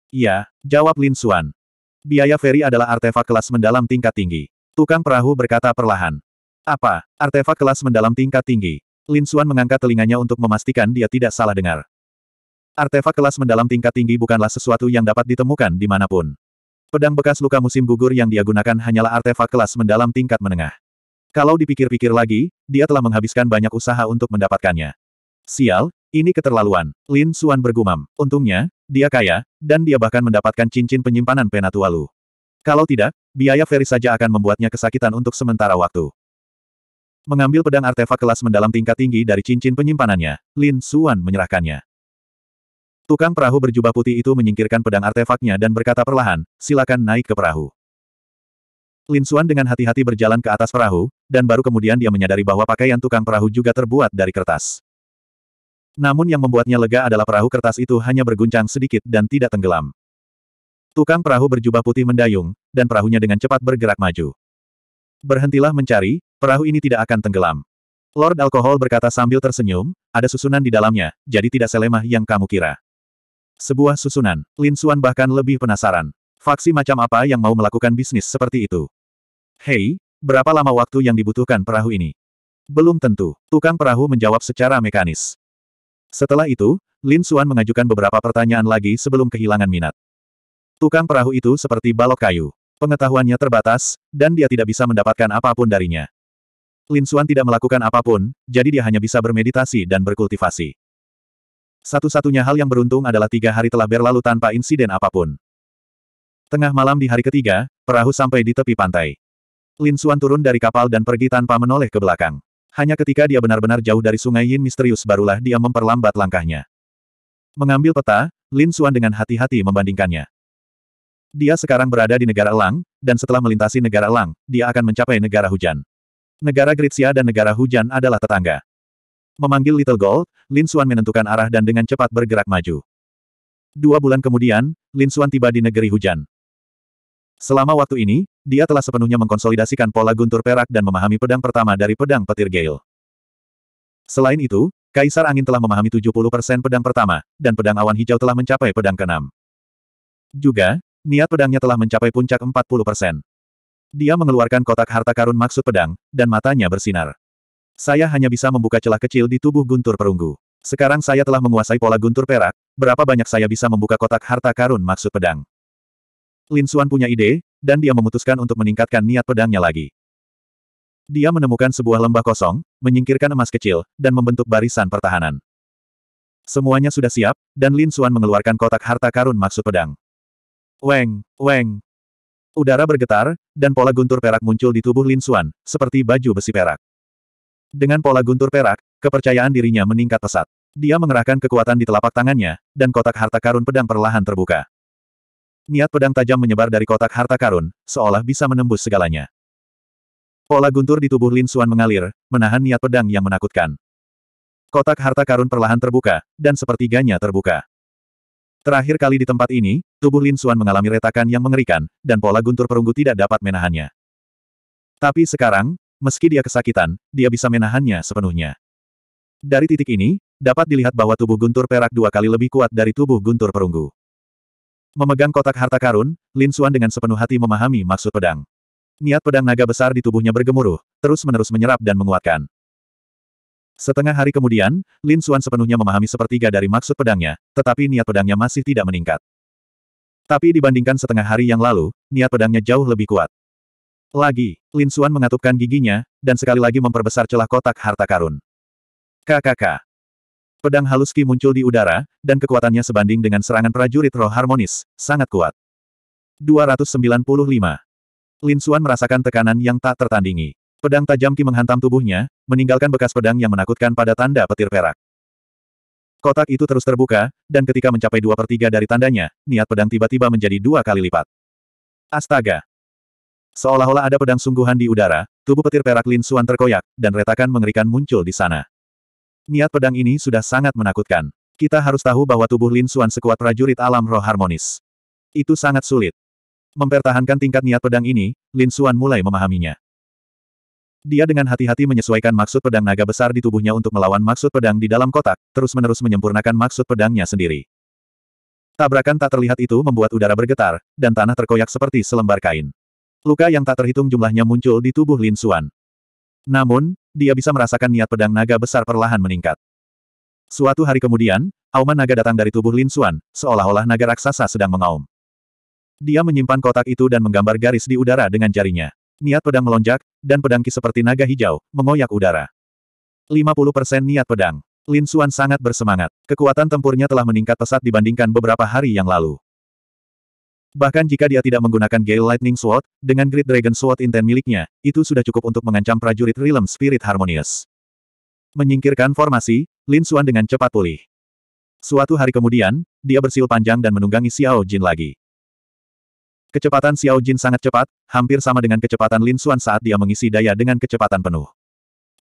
Ya, jawab Lin Xuan. Biaya feri adalah artefak kelas mendalam tingkat tinggi. Tukang perahu berkata perlahan. Apa, artefak kelas mendalam tingkat tinggi? Lin Xuan mengangkat telinganya untuk memastikan dia tidak salah dengar. Artefak kelas mendalam tingkat tinggi bukanlah sesuatu yang dapat ditemukan di dimanapun. Pedang bekas luka musim gugur yang dia gunakan hanyalah artefak kelas mendalam tingkat menengah. Kalau dipikir-pikir lagi, dia telah menghabiskan banyak usaha untuk mendapatkannya. Sial, ini keterlaluan, Lin Suan bergumam. Untungnya, dia kaya, dan dia bahkan mendapatkan cincin penyimpanan Penatualu. Kalau tidak, biaya ferry saja akan membuatnya kesakitan untuk sementara waktu. Mengambil pedang artefak kelas mendalam tingkat tinggi dari cincin penyimpanannya, Lin Suan menyerahkannya. Tukang perahu berjubah putih itu menyingkirkan pedang artefaknya dan berkata perlahan, silakan naik ke perahu. Lin Suan dengan hati-hati berjalan ke atas perahu, dan baru kemudian dia menyadari bahwa pakaian tukang perahu juga terbuat dari kertas. Namun yang membuatnya lega adalah perahu kertas itu hanya berguncang sedikit dan tidak tenggelam. Tukang perahu berjubah putih mendayung, dan perahunya dengan cepat bergerak maju. Berhentilah mencari, perahu ini tidak akan tenggelam. Lord Alkohol berkata sambil tersenyum, ada susunan di dalamnya, jadi tidak selemah yang kamu kira. Sebuah susunan, Lin Suan bahkan lebih penasaran. Faksi macam apa yang mau melakukan bisnis seperti itu? Hei, berapa lama waktu yang dibutuhkan perahu ini? Belum tentu, tukang perahu menjawab secara mekanis. Setelah itu, Lin Suan mengajukan beberapa pertanyaan lagi sebelum kehilangan minat. Tukang perahu itu seperti balok kayu. Pengetahuannya terbatas, dan dia tidak bisa mendapatkan apapun darinya. Lin Suan tidak melakukan apapun, jadi dia hanya bisa bermeditasi dan berkultivasi. Satu-satunya hal yang beruntung adalah tiga hari telah berlalu tanpa insiden apapun. Tengah malam di hari ketiga, perahu sampai di tepi pantai. Lin Xuan turun dari kapal dan pergi tanpa menoleh ke belakang. Hanya ketika dia benar-benar jauh dari sungai Yin misterius barulah dia memperlambat langkahnya. Mengambil peta, Lin Xuan dengan hati-hati membandingkannya. Dia sekarang berada di negara elang, dan setelah melintasi negara elang, dia akan mencapai negara hujan. Negara Gritsia dan negara hujan adalah tetangga. Memanggil Little Gold, Lin Xuan menentukan arah dan dengan cepat bergerak maju. Dua bulan kemudian, Lin Xuan tiba di negeri hujan. Selama waktu ini, dia telah sepenuhnya mengkonsolidasikan pola guntur perak dan memahami pedang pertama dari pedang petir Gale. Selain itu, Kaisar Angin telah memahami 70% pedang pertama, dan pedang awan hijau telah mencapai pedang keenam. Juga, niat pedangnya telah mencapai puncak 40%. Dia mengeluarkan kotak harta karun maksud pedang, dan matanya bersinar. Saya hanya bisa membuka celah kecil di tubuh guntur perunggu. Sekarang saya telah menguasai pola guntur perak, berapa banyak saya bisa membuka kotak harta karun maksud pedang. Lin Xuan punya ide, dan dia memutuskan untuk meningkatkan niat pedangnya lagi. Dia menemukan sebuah lembah kosong, menyingkirkan emas kecil, dan membentuk barisan pertahanan. Semuanya sudah siap, dan Lin Xuan mengeluarkan kotak harta karun maksud pedang. Weng, weng. Udara bergetar, dan pola guntur perak muncul di tubuh Lin Xuan, seperti baju besi perak. Dengan pola guntur perak, kepercayaan dirinya meningkat pesat. Dia mengerahkan kekuatan di telapak tangannya, dan kotak harta karun pedang perlahan terbuka. Niat pedang tajam menyebar dari kotak harta karun, seolah bisa menembus segalanya. Pola guntur di tubuh Lin Xuan mengalir, menahan niat pedang yang menakutkan. Kotak harta karun perlahan terbuka, dan sepertiganya terbuka. Terakhir kali di tempat ini, tubuh Lin Xuan mengalami retakan yang mengerikan, dan pola guntur perunggu tidak dapat menahannya. Tapi sekarang, Meski dia kesakitan, dia bisa menahannya sepenuhnya. Dari titik ini, dapat dilihat bahwa tubuh guntur perak dua kali lebih kuat dari tubuh guntur perunggu. Memegang kotak harta karun, Lin Xuan dengan sepenuh hati memahami maksud pedang. Niat pedang naga besar di tubuhnya bergemuruh, terus-menerus menyerap dan menguatkan. Setengah hari kemudian, Lin Xuan sepenuhnya memahami sepertiga dari maksud pedangnya, tetapi niat pedangnya masih tidak meningkat. Tapi dibandingkan setengah hari yang lalu, niat pedangnya jauh lebih kuat. Lagi, Lin Xuan mengatupkan giginya, dan sekali lagi memperbesar celah kotak harta karun. KKK. Pedang halus Ki muncul di udara, dan kekuatannya sebanding dengan serangan prajurit roh harmonis, sangat kuat. 295. Lin Xuan merasakan tekanan yang tak tertandingi. Pedang tajam Ki menghantam tubuhnya, meninggalkan bekas pedang yang menakutkan pada tanda petir perak. Kotak itu terus terbuka, dan ketika mencapai dua per tiga dari tandanya, niat pedang tiba-tiba menjadi dua kali lipat. Astaga! Seolah-olah ada pedang sungguhan di udara, tubuh petir perak Lin Suan terkoyak, dan retakan mengerikan muncul di sana. Niat pedang ini sudah sangat menakutkan. Kita harus tahu bahwa tubuh Lin Suan sekuat prajurit alam roh harmonis. Itu sangat sulit. Mempertahankan tingkat niat pedang ini, Lin Suan mulai memahaminya. Dia dengan hati-hati menyesuaikan maksud pedang naga besar di tubuhnya untuk melawan maksud pedang di dalam kotak, terus-menerus menyempurnakan maksud pedangnya sendiri. Tabrakan tak terlihat itu membuat udara bergetar, dan tanah terkoyak seperti selembar kain. Luka yang tak terhitung jumlahnya muncul di tubuh Lin Xuan. Namun, dia bisa merasakan niat pedang naga besar perlahan meningkat. Suatu hari kemudian, auman naga datang dari tubuh Lin Xuan, seolah-olah naga raksasa sedang mengaum. Dia menyimpan kotak itu dan menggambar garis di udara dengan jarinya. Niat pedang melonjak, dan pedang ki seperti naga hijau, mengoyak udara. 50% niat pedang. Lin Xuan sangat bersemangat. Kekuatan tempurnya telah meningkat pesat dibandingkan beberapa hari yang lalu. Bahkan jika dia tidak menggunakan Gale Lightning Sword, dengan Great Dragon Sword Inten miliknya, itu sudah cukup untuk mengancam prajurit Realm Spirit Harmonious. Menyingkirkan formasi, Lin Xuan dengan cepat pulih. Suatu hari kemudian, dia bersiul panjang dan menunggangi Xiao Jin lagi. Kecepatan Xiao Jin sangat cepat, hampir sama dengan kecepatan Lin Xuan saat dia mengisi daya dengan kecepatan penuh.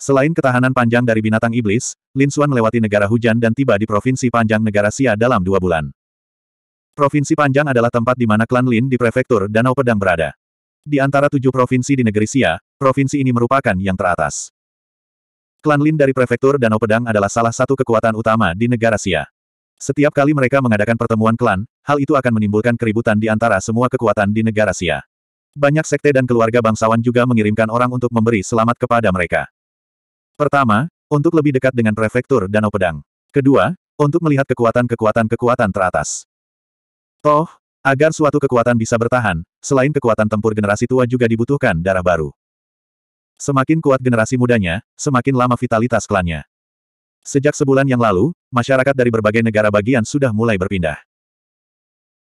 Selain ketahanan panjang dari binatang iblis, Lin Xuan melewati negara hujan dan tiba di provinsi panjang negara Sia dalam dua bulan. Provinsi Panjang adalah tempat di mana klan Lin di prefektur Danau Pedang berada. Di antara tujuh provinsi di negeri Xia, provinsi ini merupakan yang teratas. Klan Lin dari prefektur Danau Pedang adalah salah satu kekuatan utama di negara Xia. Setiap kali mereka mengadakan pertemuan klan, hal itu akan menimbulkan keributan di antara semua kekuatan di negara Xia. Banyak sekte dan keluarga bangsawan juga mengirimkan orang untuk memberi selamat kepada mereka. Pertama, untuk lebih dekat dengan prefektur Danau Pedang. Kedua, untuk melihat kekuatan-kekuatan kekuatan teratas. Toh, agar suatu kekuatan bisa bertahan, selain kekuatan tempur generasi tua juga dibutuhkan darah baru. Semakin kuat generasi mudanya, semakin lama vitalitas klannya. Sejak sebulan yang lalu, masyarakat dari berbagai negara bagian sudah mulai berpindah.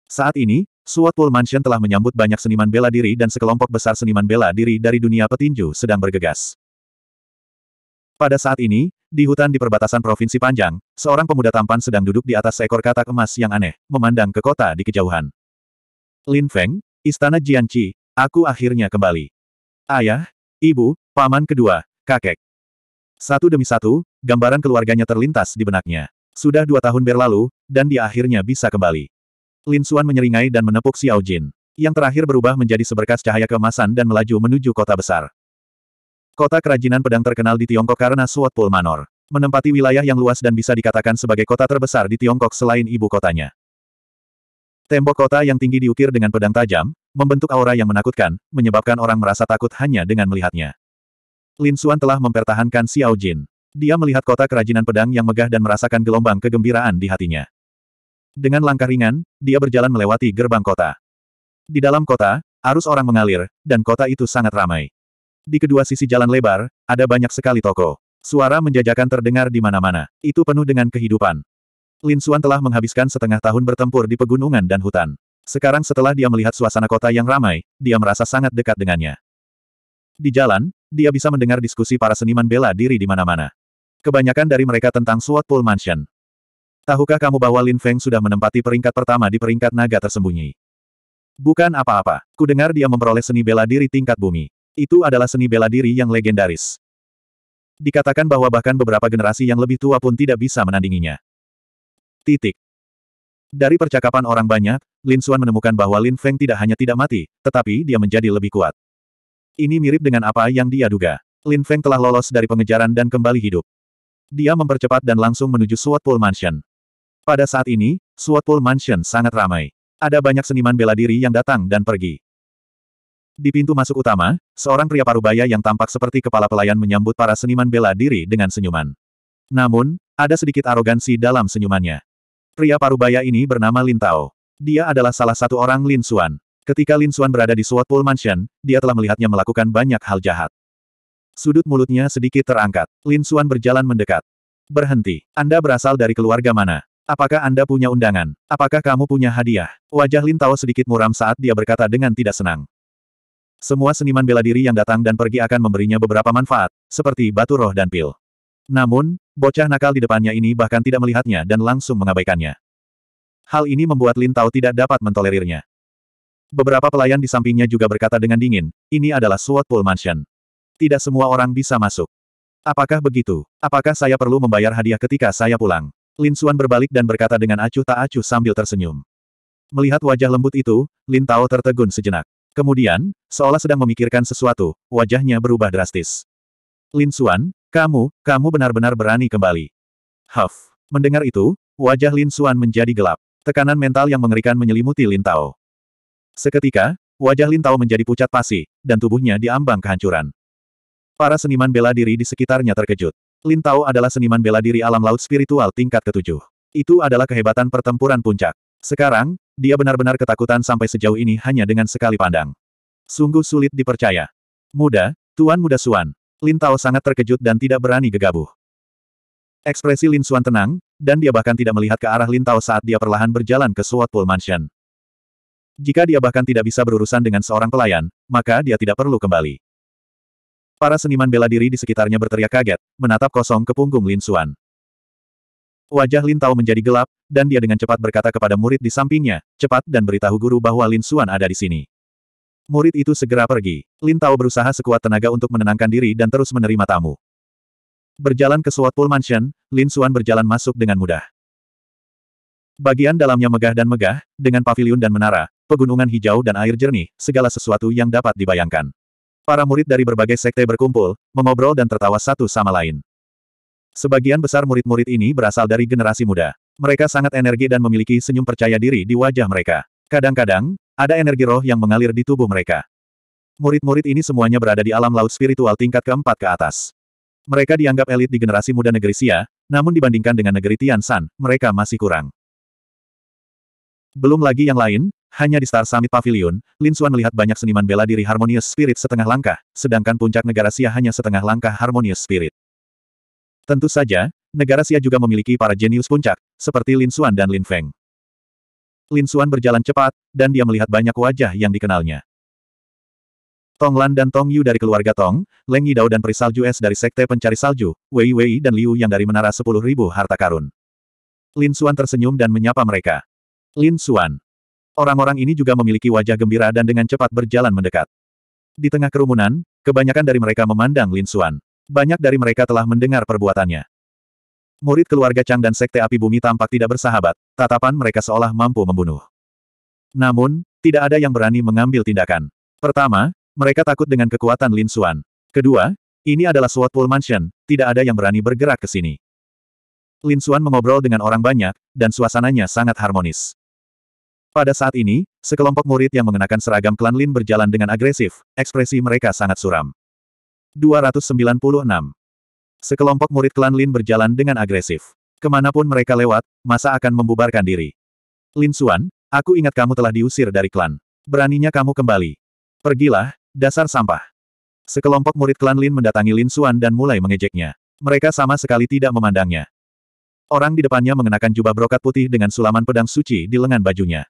Saat ini, Swatpool Mansion telah menyambut banyak seniman bela diri dan sekelompok besar seniman bela diri dari dunia petinju sedang bergegas. Pada saat ini, di hutan di perbatasan Provinsi Panjang, seorang pemuda tampan sedang duduk di atas seekor katak emas yang aneh, memandang ke kota di kejauhan. Lin Feng, Istana Jianqi, aku akhirnya kembali. Ayah, ibu, paman kedua, kakek. Satu demi satu, gambaran keluarganya terlintas di benaknya. Sudah dua tahun berlalu, dan dia akhirnya bisa kembali. Lin Xuan menyeringai dan menepuk Xiao Jin. Yang terakhir berubah menjadi seberkas cahaya keemasan dan melaju menuju kota besar. Kota kerajinan pedang terkenal di Tiongkok karena Sword Manor menempati wilayah yang luas dan bisa dikatakan sebagai kota terbesar di Tiongkok selain ibu kotanya. Tembok kota yang tinggi diukir dengan pedang tajam, membentuk aura yang menakutkan, menyebabkan orang merasa takut hanya dengan melihatnya. Lin Xuan telah mempertahankan Xiao Jin. Dia melihat kota kerajinan pedang yang megah dan merasakan gelombang kegembiraan di hatinya. Dengan langkah ringan, dia berjalan melewati gerbang kota. Di dalam kota, arus orang mengalir, dan kota itu sangat ramai. Di kedua sisi jalan lebar, ada banyak sekali toko. Suara menjajakan terdengar di mana-mana. Itu penuh dengan kehidupan. Lin Xuan telah menghabiskan setengah tahun bertempur di pegunungan dan hutan. Sekarang setelah dia melihat suasana kota yang ramai, dia merasa sangat dekat dengannya. Di jalan, dia bisa mendengar diskusi para seniman bela diri di mana-mana. Kebanyakan dari mereka tentang SWAT Pool Mansion. Tahukah kamu bahwa Lin Feng sudah menempati peringkat pertama di peringkat naga tersembunyi? Bukan apa-apa. Kudengar dia memperoleh seni bela diri tingkat bumi. Itu adalah seni bela diri yang legendaris dikatakan bahwa bahkan beberapa generasi yang lebih tua pun tidak bisa menandinginya. Titik. Dari percakapan orang banyak, Lin Xuan menemukan bahwa Lin Feng tidak hanya tidak mati, tetapi dia menjadi lebih kuat. Ini mirip dengan apa yang dia duga. Lin Feng telah lolos dari pengejaran dan kembali hidup. Dia mempercepat dan langsung menuju Sword Pool Mansion. Pada saat ini, Sword Pool Mansion sangat ramai. Ada banyak seniman bela diri yang datang dan pergi. Di pintu masuk utama, seorang pria parubaya yang tampak seperti kepala pelayan menyambut para seniman bela diri dengan senyuman. Namun, ada sedikit arogansi dalam senyumannya. Pria parubaya ini bernama Lin Tao. Dia adalah salah satu orang Lin Xuan. Ketika Lin Xuan berada di Swat Pool Mansion, dia telah melihatnya melakukan banyak hal jahat. Sudut mulutnya sedikit terangkat. Lin Xuan berjalan mendekat. Berhenti. Anda berasal dari keluarga mana? Apakah Anda punya undangan? Apakah kamu punya hadiah? Wajah Lin Tao sedikit muram saat dia berkata dengan tidak senang. Semua seniman bela diri yang datang dan pergi akan memberinya beberapa manfaat, seperti batu roh dan pil. Namun, bocah nakal di depannya ini bahkan tidak melihatnya dan langsung mengabaikannya. Hal ini membuat Lin Tao tidak dapat mentolerirnya. Beberapa pelayan di sampingnya juga berkata dengan dingin, ini adalah Sword Pool Mansion. Tidak semua orang bisa masuk. Apakah begitu? Apakah saya perlu membayar hadiah ketika saya pulang? Lin Suan berbalik dan berkata dengan acuh tak acuh sambil tersenyum. Melihat wajah lembut itu, Lin Tao tertegun sejenak. Kemudian, seolah sedang memikirkan sesuatu, wajahnya berubah drastis. Lin Xuan, kamu, kamu benar-benar berani kembali. Huff. Mendengar itu, wajah Lin Xuan menjadi gelap. Tekanan mental yang mengerikan menyelimuti Lin Tao. Seketika, wajah Lin Tao menjadi pucat pasi, dan tubuhnya diambang kehancuran. Para seniman bela diri di sekitarnya terkejut. Lin Tao adalah seniman bela diri alam laut spiritual tingkat ketujuh. Itu adalah kehebatan pertempuran puncak. Sekarang, dia benar-benar ketakutan sampai sejauh ini hanya dengan sekali pandang. Sungguh sulit dipercaya. Muda, Tuan Muda Suan. Lin Tao sangat terkejut dan tidak berani gegabah. Ekspresi Lin Suan tenang, dan dia bahkan tidak melihat ke arah Lin Tao saat dia perlahan berjalan ke Sword Pool Mansion. Jika dia bahkan tidak bisa berurusan dengan seorang pelayan, maka dia tidak perlu kembali. Para seniman bela diri di sekitarnya berteriak kaget, menatap kosong ke punggung Lin Suan. Wajah Lin Tao menjadi gelap, dan dia dengan cepat berkata kepada murid di sampingnya, cepat dan beritahu guru bahwa Lin Xuan ada di sini. Murid itu segera pergi. Lin Tao berusaha sekuat tenaga untuk menenangkan diri dan terus menerima tamu. Berjalan ke Swatpool Mansion, Lin Xuan berjalan masuk dengan mudah. Bagian dalamnya megah dan megah, dengan paviliun dan menara, pegunungan hijau dan air jernih, segala sesuatu yang dapat dibayangkan. Para murid dari berbagai sekte berkumpul, mengobrol dan tertawa satu sama lain. Sebagian besar murid-murid ini berasal dari generasi muda. Mereka sangat energi dan memiliki senyum percaya diri di wajah mereka. Kadang-kadang, ada energi roh yang mengalir di tubuh mereka. Murid-murid ini semuanya berada di alam laut spiritual tingkat keempat ke atas. Mereka dianggap elit di generasi muda negeri Sia, namun dibandingkan dengan negeri Tian San, mereka masih kurang. Belum lagi yang lain, hanya di Star Summit Pavilion, Lin Xuan melihat banyak seniman bela diri harmonious spirit setengah langkah, sedangkan puncak negara Sia hanya setengah langkah harmonious spirit. Tentu saja, negara Xia juga memiliki para jenius puncak, seperti Lin Xuan dan Lin Feng. Lin Xuan berjalan cepat, dan dia melihat banyak wajah yang dikenalnya. Tong Lan dan Tong Yu dari keluarga Tong, Leng Yidao dan Peri Salju S dari Sekte Pencari Salju, Wei Wei dan Liu yang dari Menara Sepuluh Ribu Harta Karun. Lin Xuan tersenyum dan menyapa mereka. Lin Xuan. Orang-orang ini juga memiliki wajah gembira dan dengan cepat berjalan mendekat. Di tengah kerumunan, kebanyakan dari mereka memandang Lin Xuan. Banyak dari mereka telah mendengar perbuatannya. Murid keluarga Chang dan Sekte Api Bumi tampak tidak bersahabat, tatapan mereka seolah mampu membunuh. Namun, tidak ada yang berani mengambil tindakan. Pertama, mereka takut dengan kekuatan Lin Xuan. Kedua, ini adalah Pool Mansion, tidak ada yang berani bergerak ke sini. Lin Xuan mengobrol dengan orang banyak, dan suasananya sangat harmonis. Pada saat ini, sekelompok murid yang mengenakan seragam klan Lin berjalan dengan agresif, ekspresi mereka sangat suram. 296. Sekelompok murid klan Lin berjalan dengan agresif. Kemanapun mereka lewat, masa akan membubarkan diri. Lin Xuan, aku ingat kamu telah diusir dari klan. Beraninya kamu kembali. Pergilah, dasar sampah. Sekelompok murid klan Lin mendatangi Lin Xuan dan mulai mengejeknya. Mereka sama sekali tidak memandangnya. Orang di depannya mengenakan jubah brokat putih dengan sulaman pedang suci di lengan bajunya.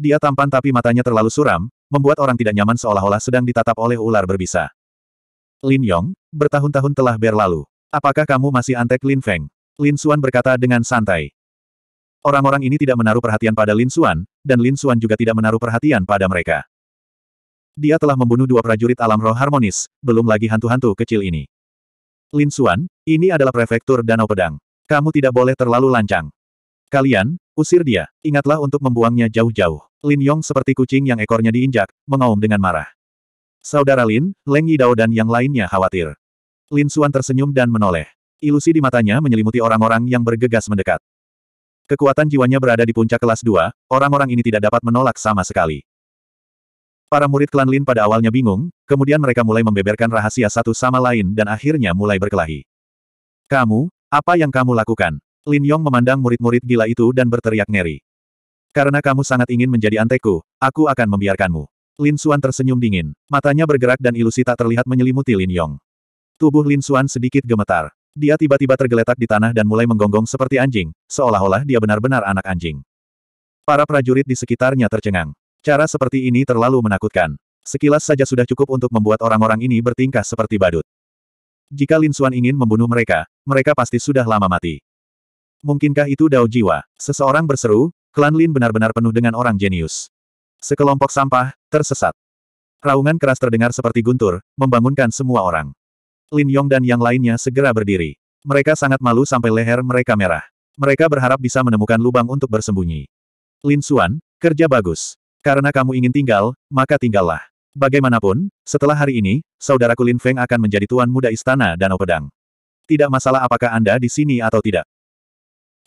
Dia tampan tapi matanya terlalu suram, membuat orang tidak nyaman seolah-olah sedang ditatap oleh ular berbisa. Lin Yong, bertahun-tahun telah berlalu. Apakah kamu masih antek Lin Feng? Lin Xuan berkata dengan santai. Orang-orang ini tidak menaruh perhatian pada Lin Xuan, dan Lin Xuan juga tidak menaruh perhatian pada mereka. Dia telah membunuh dua prajurit alam roh harmonis, belum lagi hantu-hantu kecil ini. Lin Xuan, ini adalah prefektur Danau Pedang. Kamu tidak boleh terlalu lancang. Kalian, usir dia. Ingatlah untuk membuangnya jauh-jauh. Lin Yong seperti kucing yang ekornya diinjak, mengaum dengan marah. Saudara Lin, Leng Yidao dan yang lainnya khawatir. Lin Suan tersenyum dan menoleh. Ilusi di matanya menyelimuti orang-orang yang bergegas mendekat. Kekuatan jiwanya berada di puncak kelas 2, orang-orang ini tidak dapat menolak sama sekali. Para murid klan Lin pada awalnya bingung, kemudian mereka mulai membeberkan rahasia satu sama lain dan akhirnya mulai berkelahi. Kamu, apa yang kamu lakukan? Lin Yong memandang murid-murid gila itu dan berteriak ngeri. Karena kamu sangat ingin menjadi anteku, aku akan membiarkanmu. Lin Xuan tersenyum dingin. Matanya bergerak dan ilusi tak terlihat menyelimuti Lin Yong. Tubuh Lin Xuan sedikit gemetar. Dia tiba-tiba tergeletak di tanah dan mulai menggonggong seperti anjing, seolah-olah dia benar-benar anak anjing. Para prajurit di sekitarnya tercengang. Cara seperti ini terlalu menakutkan. Sekilas saja sudah cukup untuk membuat orang-orang ini bertingkah seperti badut. Jika Lin Xuan ingin membunuh mereka, mereka pasti sudah lama mati. Mungkinkah itu Dao Jiwa? Seseorang berseru, klan Lin benar-benar penuh dengan orang jenius. Sekelompok sampah, tersesat. Raungan keras terdengar seperti guntur, membangunkan semua orang. Lin Yong dan yang lainnya segera berdiri. Mereka sangat malu sampai leher mereka merah. Mereka berharap bisa menemukan lubang untuk bersembunyi. Lin Xuan, kerja bagus. Karena kamu ingin tinggal, maka tinggallah. Bagaimanapun, setelah hari ini, saudaraku Lin Feng akan menjadi tuan muda istana Danau Pedang. Tidak masalah apakah Anda di sini atau tidak.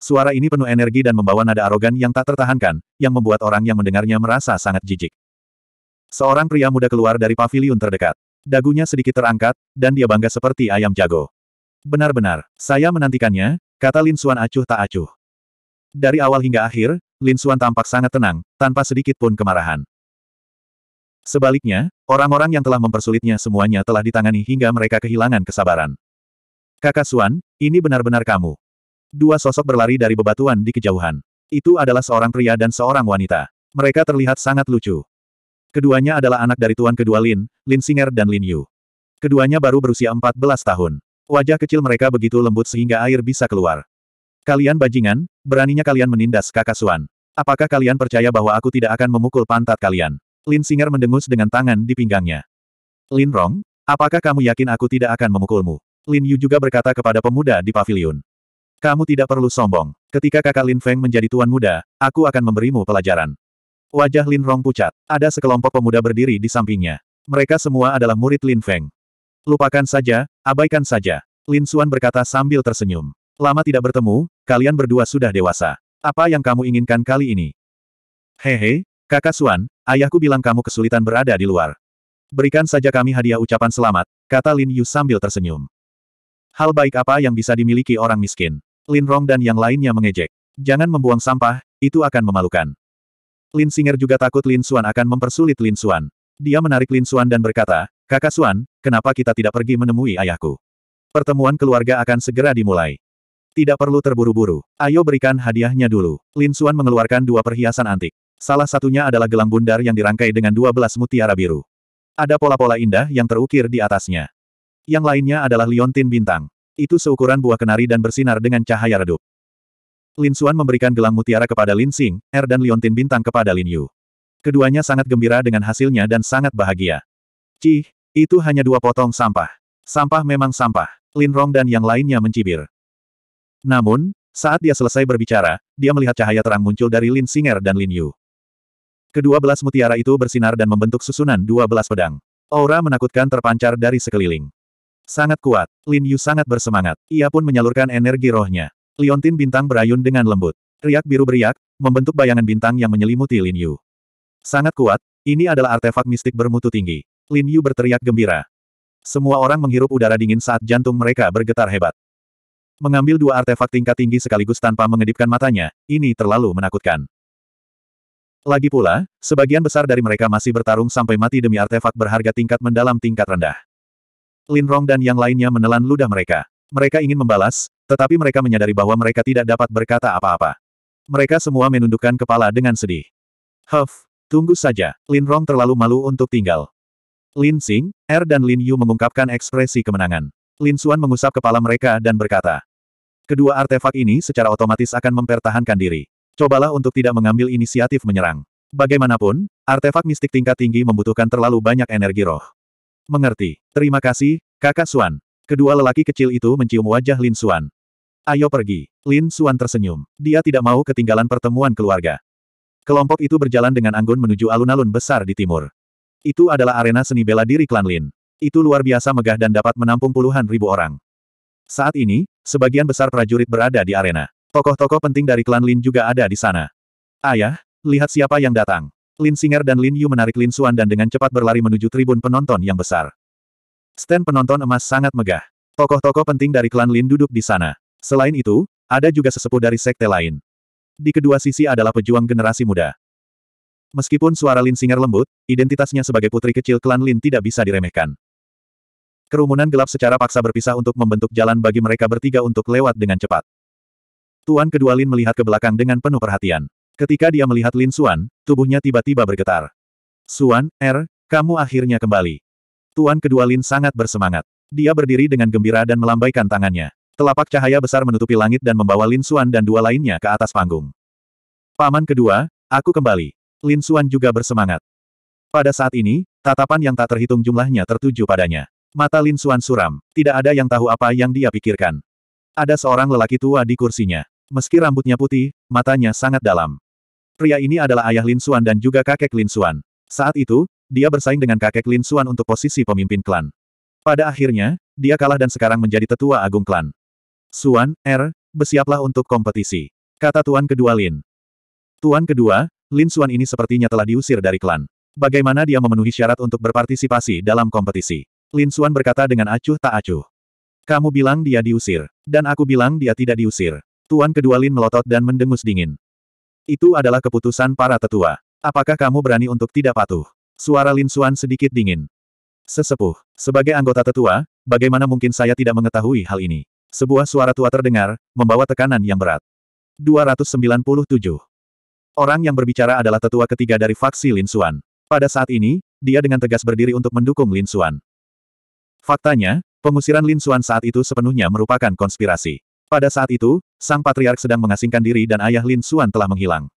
Suara ini penuh energi dan membawa nada arogan yang tak tertahankan, yang membuat orang yang mendengarnya merasa sangat jijik. Seorang pria muda keluar dari pavilion terdekat. Dagunya sedikit terangkat, dan dia bangga seperti ayam jago. Benar-benar, saya menantikannya, kata Lin Suan acuh tak acuh. Dari awal hingga akhir, Lin Suan tampak sangat tenang, tanpa sedikit pun kemarahan. Sebaliknya, orang-orang yang telah mempersulitnya semuanya telah ditangani hingga mereka kehilangan kesabaran. Kakak Suan, ini benar-benar kamu. Dua sosok berlari dari bebatuan di kejauhan. Itu adalah seorang pria dan seorang wanita. Mereka terlihat sangat lucu. Keduanya adalah anak dari tuan kedua Lin, Lin Singer dan Lin Yu. Keduanya baru berusia 14 tahun. Wajah kecil mereka begitu lembut sehingga air bisa keluar. Kalian bajingan, beraninya kalian menindas kakak Suan. Apakah kalian percaya bahwa aku tidak akan memukul pantat kalian? Lin Singer mendengus dengan tangan di pinggangnya. Lin Rong, apakah kamu yakin aku tidak akan memukulmu? Lin Yu juga berkata kepada pemuda di pavilion. Kamu tidak perlu sombong. Ketika kakak Lin Feng menjadi tuan muda, aku akan memberimu pelajaran. Wajah Lin Rong pucat. Ada sekelompok pemuda berdiri di sampingnya. Mereka semua adalah murid Lin Feng. Lupakan saja, abaikan saja. Lin Xuan berkata sambil tersenyum. Lama tidak bertemu, kalian berdua sudah dewasa. Apa yang kamu inginkan kali ini? Hehe, kakak Xuan, ayahku bilang kamu kesulitan berada di luar. Berikan saja kami hadiah ucapan selamat, kata Lin Yu sambil tersenyum. Hal baik apa yang bisa dimiliki orang miskin? Lin Rong dan yang lainnya mengejek. Jangan membuang sampah, itu akan memalukan. Lin Singer juga takut Lin Xuan akan mempersulit Lin Xuan. Dia menarik Lin Xuan dan berkata, Kakak Suan, kenapa kita tidak pergi menemui ayahku? Pertemuan keluarga akan segera dimulai. Tidak perlu terburu-buru. Ayo berikan hadiahnya dulu. Lin Xuan mengeluarkan dua perhiasan antik. Salah satunya adalah gelang bundar yang dirangkai dengan dua belas mutiara biru. Ada pola-pola indah yang terukir di atasnya. Yang lainnya adalah liontin bintang. Itu seukuran buah kenari dan bersinar dengan cahaya redup. Lin Xuan memberikan gelang mutiara kepada Lin Xing, Er dan Liontin bintang kepada Lin Yu. Keduanya sangat gembira dengan hasilnya dan sangat bahagia. Cih, itu hanya dua potong sampah. Sampah memang sampah. Lin Rong dan yang lainnya mencibir. Namun, saat dia selesai berbicara, dia melihat cahaya terang muncul dari Lin Singer dan Lin Yu. Kedua belas mutiara itu bersinar dan membentuk susunan dua belas pedang. Aura menakutkan terpancar dari sekeliling. Sangat kuat. Lin Yu sangat bersemangat. Ia pun menyalurkan energi rohnya. Liontin bintang berayun dengan lembut. Riak biru beriak, membentuk bayangan bintang yang menyelimuti Lin Yu. Sangat kuat, ini adalah artefak mistik bermutu tinggi. Lin Yu berteriak gembira. Semua orang menghirup udara dingin saat jantung mereka bergetar hebat. Mengambil dua artefak tingkat tinggi sekaligus tanpa mengedipkan matanya, ini terlalu menakutkan. Lagi pula, sebagian besar dari mereka masih bertarung sampai mati demi artefak berharga tingkat mendalam tingkat rendah. Lin Rong dan yang lainnya menelan ludah mereka. Mereka ingin membalas, tetapi mereka menyadari bahwa mereka tidak dapat berkata apa-apa. Mereka semua menundukkan kepala dengan sedih. Huff, tunggu saja, Lin Rong terlalu malu untuk tinggal. Lin Xing, Er dan Lin Yu mengungkapkan ekspresi kemenangan. Lin Xuan mengusap kepala mereka dan berkata, Kedua artefak ini secara otomatis akan mempertahankan diri. Cobalah untuk tidak mengambil inisiatif menyerang. Bagaimanapun, artefak mistik tingkat tinggi membutuhkan terlalu banyak energi roh. Mengerti. Terima kasih, kakak Suan. Kedua lelaki kecil itu mencium wajah Lin Suan. Ayo pergi. Lin Suan tersenyum. Dia tidak mau ketinggalan pertemuan keluarga. Kelompok itu berjalan dengan anggun menuju alun-alun besar di timur. Itu adalah arena seni bela diri klan Lin. Itu luar biasa megah dan dapat menampung puluhan ribu orang. Saat ini, sebagian besar prajurit berada di arena. Tokoh-tokoh penting dari klan Lin juga ada di sana. Ayah, lihat siapa yang datang. Lin Singer dan Lin Yu menarik Lin Xuan dan dengan cepat berlari menuju tribun penonton yang besar. Stand penonton emas sangat megah. Tokoh-tokoh penting dari klan Lin duduk di sana. Selain itu, ada juga sesepuh dari sekte lain. Di kedua sisi adalah pejuang generasi muda. Meskipun suara Lin Singer lembut, identitasnya sebagai putri kecil klan Lin tidak bisa diremehkan. Kerumunan gelap secara paksa berpisah untuk membentuk jalan bagi mereka bertiga untuk lewat dengan cepat. Tuan kedua Lin melihat ke belakang dengan penuh perhatian. Ketika dia melihat Lin Xuan, tubuhnya tiba-tiba bergetar. Suan, Er, kamu akhirnya kembali. Tuan kedua Lin sangat bersemangat. Dia berdiri dengan gembira dan melambaikan tangannya. Telapak cahaya besar menutupi langit dan membawa Lin Xuan dan dua lainnya ke atas panggung. Paman kedua, aku kembali. Lin Xuan juga bersemangat. Pada saat ini, tatapan yang tak terhitung jumlahnya tertuju padanya. Mata Lin Xuan suram, tidak ada yang tahu apa yang dia pikirkan. Ada seorang lelaki tua di kursinya. Meski rambutnya putih, matanya sangat dalam. Pria ini adalah ayah Lin Suan dan juga kakek Lin Suan. Saat itu, dia bersaing dengan kakek Lin Suan untuk posisi pemimpin klan. Pada akhirnya, dia kalah dan sekarang menjadi tetua agung klan. Suan, Er, bersiaplah untuk kompetisi. Kata tuan kedua Lin. Tuan kedua, Lin Suan ini sepertinya telah diusir dari klan. Bagaimana dia memenuhi syarat untuk berpartisipasi dalam kompetisi? Lin Suan berkata dengan acuh tak acuh. Kamu bilang dia diusir. Dan aku bilang dia tidak diusir. Tuan kedua Lin melotot dan mendengus dingin. Itu adalah keputusan para tetua. Apakah kamu berani untuk tidak patuh? Suara Lin Xuan sedikit dingin. Sesepuh, sebagai anggota tetua, bagaimana mungkin saya tidak mengetahui hal ini? Sebuah suara tua terdengar, membawa tekanan yang berat. 297. Orang yang berbicara adalah tetua ketiga dari faksi Lin Xuan. Pada saat ini, dia dengan tegas berdiri untuk mendukung Lin Xuan. Faktanya, pengusiran Lin Xuan saat itu sepenuhnya merupakan konspirasi. Pada saat itu, sang patriark sedang mengasingkan diri dan ayah Lin Suan telah menghilang.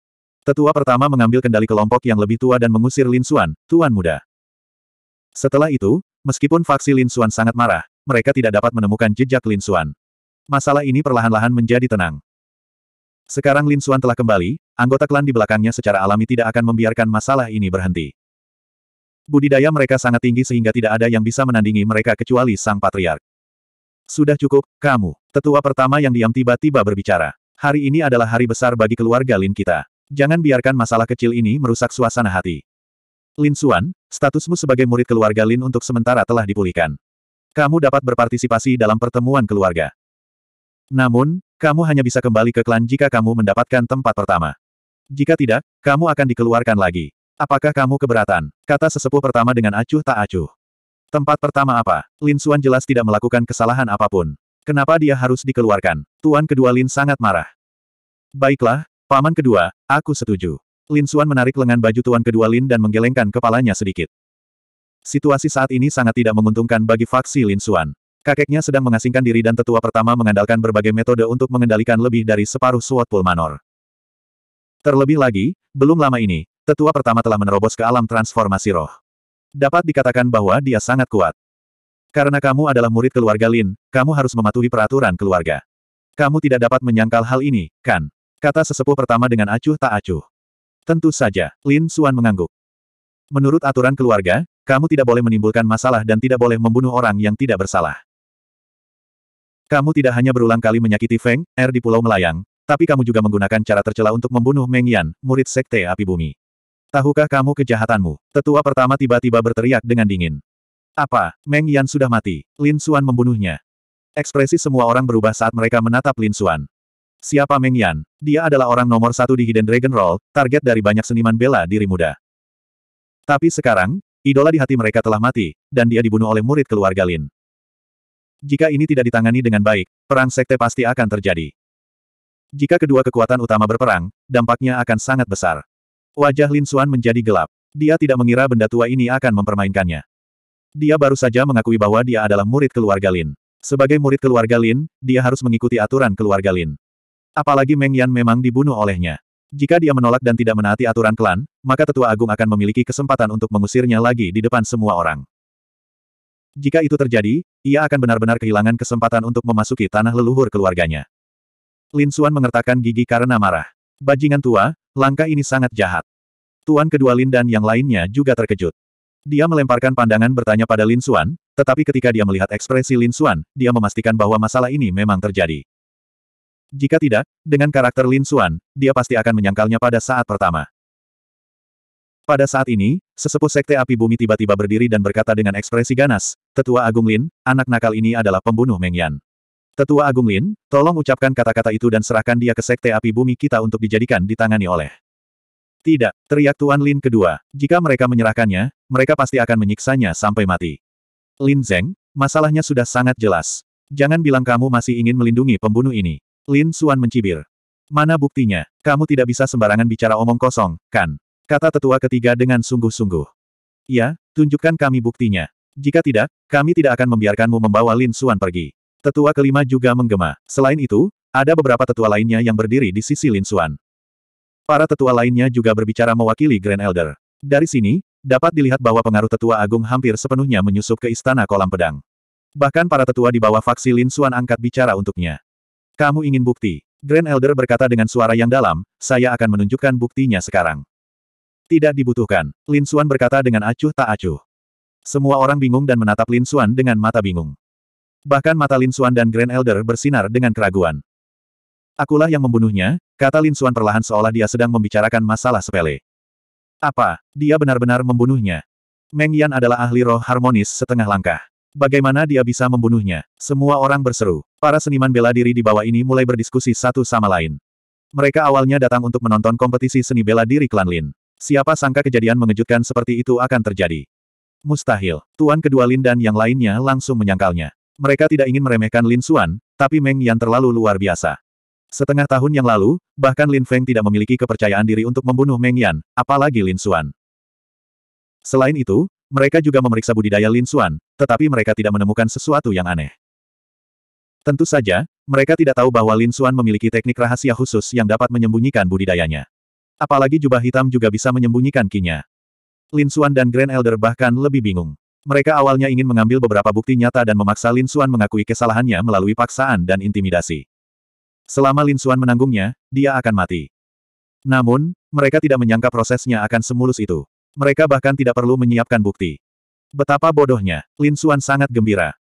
Tetua pertama mengambil kendali kelompok yang lebih tua dan mengusir Lin Suan, tuan muda. Setelah itu, meskipun faksi Lin Suan sangat marah, mereka tidak dapat menemukan jejak Lin Suan. Masalah ini perlahan-lahan menjadi tenang. Sekarang Lin Suan telah kembali, anggota klan di belakangnya secara alami tidak akan membiarkan masalah ini berhenti. Budidaya mereka sangat tinggi sehingga tidak ada yang bisa menandingi mereka kecuali sang patriark. Sudah cukup, kamu. Tetua pertama yang diam tiba-tiba berbicara. Hari ini adalah hari besar bagi keluarga Lin kita. Jangan biarkan masalah kecil ini merusak suasana hati. Lin Suan, statusmu sebagai murid keluarga Lin untuk sementara telah dipulihkan. Kamu dapat berpartisipasi dalam pertemuan keluarga. Namun, kamu hanya bisa kembali ke klan jika kamu mendapatkan tempat pertama. Jika tidak, kamu akan dikeluarkan lagi. Apakah kamu keberatan? Kata sesepuh pertama dengan acuh tak acuh. Tempat pertama apa? Lin Suan jelas tidak melakukan kesalahan apapun. Kenapa dia harus dikeluarkan? Tuan kedua Lin sangat marah. Baiklah, paman kedua, aku setuju. Lin Suan menarik lengan baju tuan kedua Lin dan menggelengkan kepalanya sedikit. Situasi saat ini sangat tidak menguntungkan bagi faksi Lin Suan. Kakeknya sedang mengasingkan diri dan tetua pertama mengandalkan berbagai metode untuk mengendalikan lebih dari separuh suat pulmanor. Terlebih lagi, belum lama ini, tetua pertama telah menerobos ke alam transformasi roh. Dapat dikatakan bahwa dia sangat kuat. Karena kamu adalah murid keluarga Lin, kamu harus mematuhi peraturan keluarga. Kamu tidak dapat menyangkal hal ini, kan? Kata sesepuh pertama dengan acuh tak acuh. Tentu saja, Lin Suan mengangguk. Menurut aturan keluarga, kamu tidak boleh menimbulkan masalah dan tidak boleh membunuh orang yang tidak bersalah. Kamu tidak hanya berulang kali menyakiti Feng, Er di Pulau Melayang, tapi kamu juga menggunakan cara tercela untuk membunuh Meng Yan, murid Sekte Api Bumi. Tahukah kamu kejahatanmu? Tetua pertama tiba-tiba berteriak dengan dingin. Apa, Meng Yan sudah mati? Lin Xuan membunuhnya. Ekspresi semua orang berubah saat mereka menatap Lin Xuan. Siapa Meng Yan? Dia adalah orang nomor satu di Hidden Dragon Roll, target dari banyak seniman bela diri muda. Tapi sekarang, idola di hati mereka telah mati, dan dia dibunuh oleh murid keluarga Lin. Jika ini tidak ditangani dengan baik, perang sekte pasti akan terjadi. Jika kedua kekuatan utama berperang, dampaknya akan sangat besar. Wajah Lin Xuan menjadi gelap. Dia tidak mengira benda tua ini akan mempermainkannya. Dia baru saja mengakui bahwa dia adalah murid keluarga Lin. Sebagai murid keluarga Lin, dia harus mengikuti aturan keluarga Lin. Apalagi Meng Yan memang dibunuh olehnya. Jika dia menolak dan tidak menaati aturan klan, maka tetua agung akan memiliki kesempatan untuk mengusirnya lagi di depan semua orang. Jika itu terjadi, ia akan benar-benar kehilangan kesempatan untuk memasuki tanah leluhur keluarganya. Lin Xuan mengertakkan gigi karena marah. Bajingan tua, langkah ini sangat jahat. Tuan kedua Lin dan yang lainnya juga terkejut. Dia melemparkan pandangan bertanya pada Lin Xuan, tetapi ketika dia melihat ekspresi Lin Xuan, dia memastikan bahwa masalah ini memang terjadi. Jika tidak, dengan karakter Lin Xuan, dia pasti akan menyangkalnya pada saat pertama. Pada saat ini, sesepuh Sekte Api Bumi tiba-tiba berdiri dan berkata dengan ekspresi ganas, Tetua Agung Lin, anak nakal ini adalah pembunuh Meng Yan. Tetua Agung Lin, tolong ucapkan kata-kata itu dan serahkan dia ke Sekte Api Bumi kita untuk dijadikan ditangani oleh. Tidak, teriak Tuan Lin kedua. Jika mereka menyerahkannya, mereka pasti akan menyiksanya sampai mati. Lin Zeng, masalahnya sudah sangat jelas. Jangan bilang kamu masih ingin melindungi pembunuh ini. Lin Suan mencibir. Mana buktinya? Kamu tidak bisa sembarangan bicara omong kosong, kan? Kata tetua ketiga dengan sungguh-sungguh. Ya, tunjukkan kami buktinya. Jika tidak, kami tidak akan membiarkanmu membawa Lin Suan pergi. Tetua kelima juga menggema. Selain itu, ada beberapa tetua lainnya yang berdiri di sisi Lin Xuan. Para tetua lainnya juga berbicara mewakili Grand Elder. Dari sini, dapat dilihat bahwa pengaruh tetua agung hampir sepenuhnya menyusup ke istana kolam pedang. Bahkan para tetua di bawah faksi Lin Xuan angkat bicara untuknya. Kamu ingin bukti? Grand Elder berkata dengan suara yang dalam, saya akan menunjukkan buktinya sekarang. Tidak dibutuhkan, Lin Xuan berkata dengan acuh tak acuh. Semua orang bingung dan menatap Lin Xuan dengan mata bingung. Bahkan mata Lin Xuan dan Grand Elder bersinar dengan keraguan. Akulah yang membunuhnya, kata Lin Xuan perlahan seolah dia sedang membicarakan masalah sepele. Apa, dia benar-benar membunuhnya? Meng Yan adalah ahli roh harmonis setengah langkah. Bagaimana dia bisa membunuhnya? Semua orang berseru. Para seniman bela diri di bawah ini mulai berdiskusi satu sama lain. Mereka awalnya datang untuk menonton kompetisi seni bela diri klan Lin. Siapa sangka kejadian mengejutkan seperti itu akan terjadi. Mustahil. Tuan kedua Lin dan yang lainnya langsung menyangkalnya. Mereka tidak ingin meremehkan Lin Xuan, tapi Meng Yan terlalu luar biasa. Setengah tahun yang lalu, bahkan Lin Feng tidak memiliki kepercayaan diri untuk membunuh Meng Yan, apalagi Lin Xuan. Selain itu, mereka juga memeriksa budidaya Lin Xuan, tetapi mereka tidak menemukan sesuatu yang aneh. Tentu saja, mereka tidak tahu bahwa Lin Xuan memiliki teknik rahasia khusus yang dapat menyembunyikan budidayanya. Apalagi jubah hitam juga bisa menyembunyikan kinya. Lin Xuan dan Grand Elder bahkan lebih bingung. Mereka awalnya ingin mengambil beberapa bukti nyata dan memaksa Lin Xuan mengakui kesalahannya melalui paksaan dan intimidasi. Selama Lin Xuan menanggungnya, dia akan mati. Namun, mereka tidak menyangka prosesnya akan semulus itu. Mereka bahkan tidak perlu menyiapkan bukti. Betapa bodohnya, Lin Xuan sangat gembira.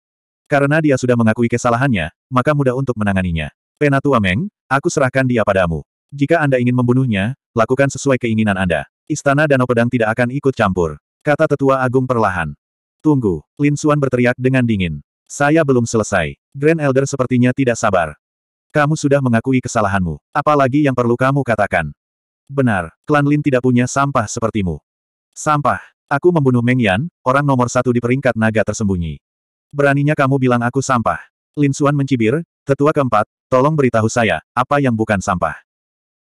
Karena dia sudah mengakui kesalahannya, maka mudah untuk menanganinya. Penatua Meng, aku serahkan dia padamu. Jika Anda ingin membunuhnya, lakukan sesuai keinginan Anda. Istana Danau Pedang tidak akan ikut campur. Kata Tetua Agung perlahan. Tunggu, Lin Xuan berteriak dengan dingin. Saya belum selesai. Grand Elder sepertinya tidak sabar. Kamu sudah mengakui kesalahanmu. Apalagi yang perlu kamu katakan. Benar, klan Lin tidak punya sampah sepertimu. Sampah. Aku membunuh Meng Yan, orang nomor satu di peringkat naga tersembunyi. Beraninya kamu bilang aku sampah. Lin Xuan mencibir, tetua keempat, tolong beritahu saya, apa yang bukan sampah.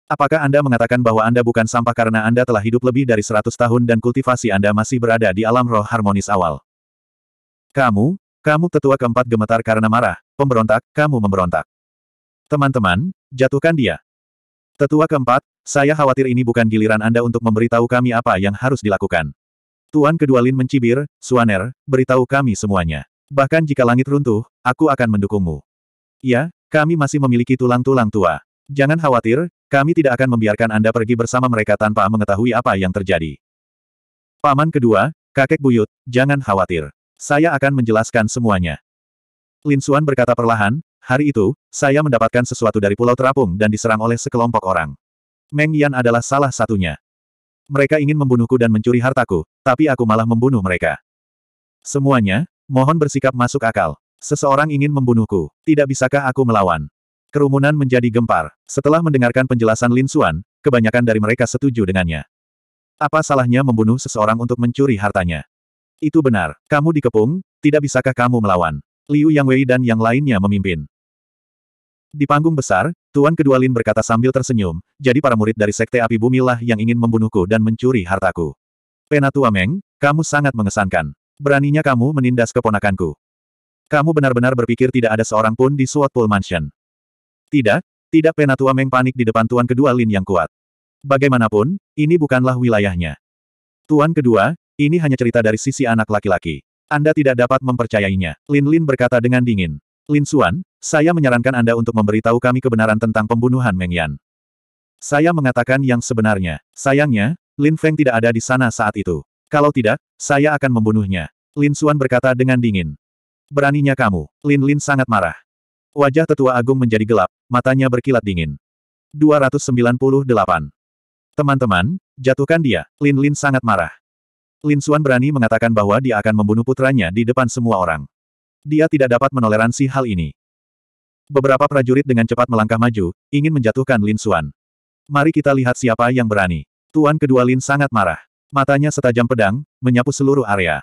Apakah Anda mengatakan bahwa Anda bukan sampah karena Anda telah hidup lebih dari 100 tahun dan kultivasi Anda masih berada di alam roh harmonis awal? Kamu, kamu tetua keempat gemetar karena marah, pemberontak, kamu memberontak. Teman-teman, jatuhkan dia. Tetua keempat, saya khawatir ini bukan giliran Anda untuk memberitahu kami apa yang harus dilakukan. Tuan kedua Lin mencibir, Suaner, beritahu kami semuanya. Bahkan jika langit runtuh, aku akan mendukungmu. Ya, kami masih memiliki tulang-tulang tua. Jangan khawatir, kami tidak akan membiarkan Anda pergi bersama mereka tanpa mengetahui apa yang terjadi. Paman kedua, kakek buyut, jangan khawatir. Saya akan menjelaskan semuanya. Lin Xuan berkata perlahan, hari itu, saya mendapatkan sesuatu dari Pulau Terapung dan diserang oleh sekelompok orang. Meng Yan adalah salah satunya. Mereka ingin membunuhku dan mencuri hartaku, tapi aku malah membunuh mereka. Semuanya, mohon bersikap masuk akal. Seseorang ingin membunuhku, tidak bisakah aku melawan? Kerumunan menjadi gempar. Setelah mendengarkan penjelasan Lin Xuan, kebanyakan dari mereka setuju dengannya. Apa salahnya membunuh seseorang untuk mencuri hartanya? Itu benar. Kamu dikepung, tidak bisakah kamu melawan? Liu Yang Wei dan yang lainnya memimpin. Di panggung besar, Tuan Kedua Lin berkata sambil tersenyum, jadi para murid dari Sekte Api Bumi lah yang ingin membunuhku dan mencuri hartaku. Penatua Meng, kamu sangat mengesankan. Beraninya kamu menindas keponakanku. Kamu benar-benar berpikir tidak ada seorang pun di Swatpool Mansion. Tidak, tidak Penatua Meng panik di depan Tuan Kedua Lin yang kuat. Bagaimanapun, ini bukanlah wilayahnya. Tuan Kedua, ini hanya cerita dari sisi anak laki-laki. Anda tidak dapat mempercayainya. Lin Lin berkata dengan dingin. Lin Xuan, saya menyarankan Anda untuk memberitahu kami kebenaran tentang pembunuhan Meng Yan. Saya mengatakan yang sebenarnya. Sayangnya, Lin Feng tidak ada di sana saat itu. Kalau tidak, saya akan membunuhnya. Lin Xuan berkata dengan dingin. Beraninya kamu. Lin Lin sangat marah. Wajah tetua agung menjadi gelap, matanya berkilat dingin. 298. Teman-teman, jatuhkan dia. Lin Lin sangat marah. Lin Xuan berani mengatakan bahwa dia akan membunuh putranya di depan semua orang. Dia tidak dapat menoleransi hal ini. Beberapa prajurit dengan cepat melangkah maju, ingin menjatuhkan Lin Xuan. Mari kita lihat siapa yang berani. Tuan kedua Lin sangat marah. Matanya setajam pedang, menyapu seluruh area.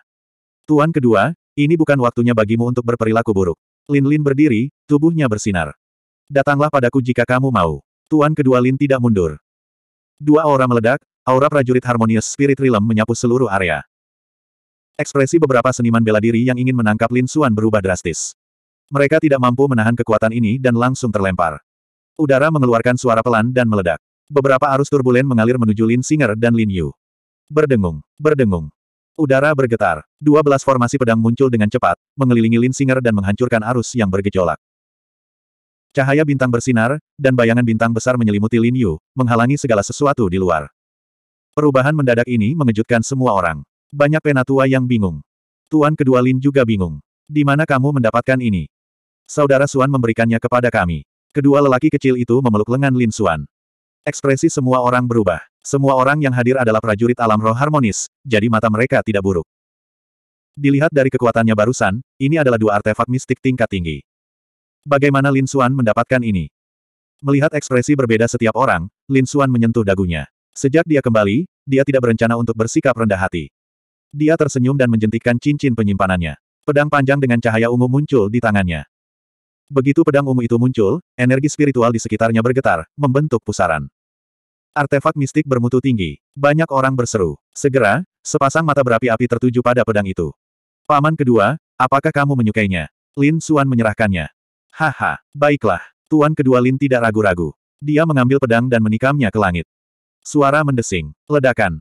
Tuan kedua, ini bukan waktunya bagimu untuk berperilaku buruk. Lin Lin berdiri, tubuhnya bersinar. Datanglah padaku jika kamu mau. Tuan kedua Lin tidak mundur. Dua aura meledak, Aura prajurit Harmonious Spirit Realm menyapu seluruh area. Ekspresi beberapa seniman bela diri yang ingin menangkap Lin Xuan berubah drastis. Mereka tidak mampu menahan kekuatan ini dan langsung terlempar. Udara mengeluarkan suara pelan dan meledak. Beberapa arus turbulen mengalir menuju Lin Singer dan Lin Yu. Berdengung, berdengung. Udara bergetar. Dua belas formasi pedang muncul dengan cepat, mengelilingi Lin Singer dan menghancurkan arus yang bergejolak. Cahaya bintang bersinar, dan bayangan bintang besar menyelimuti Lin Yu, menghalangi segala sesuatu di luar. Perubahan mendadak ini mengejutkan semua orang. Banyak penatua yang bingung. Tuan kedua Lin juga bingung. Di mana kamu mendapatkan ini? Saudara Suan memberikannya kepada kami. Kedua lelaki kecil itu memeluk lengan Lin Suan. Ekspresi semua orang berubah. Semua orang yang hadir adalah prajurit alam roh harmonis, jadi mata mereka tidak buruk. Dilihat dari kekuatannya barusan, ini adalah dua artefak mistik tingkat tinggi. Bagaimana Lin Suan mendapatkan ini? Melihat ekspresi berbeda setiap orang, Lin Suan menyentuh dagunya. Sejak dia kembali, dia tidak berencana untuk bersikap rendah hati. Dia tersenyum dan menjentikkan cincin penyimpanannya. Pedang panjang dengan cahaya ungu muncul di tangannya. Begitu pedang ungu itu muncul, energi spiritual di sekitarnya bergetar, membentuk pusaran. Artefak mistik bermutu tinggi. Banyak orang berseru. Segera, sepasang mata berapi-api tertuju pada pedang itu. Paman kedua, apakah kamu menyukainya? Lin Suan menyerahkannya. Haha, baiklah. Tuan kedua Lin tidak ragu-ragu. Dia mengambil pedang dan menikamnya ke langit. Suara mendesing. Ledakan.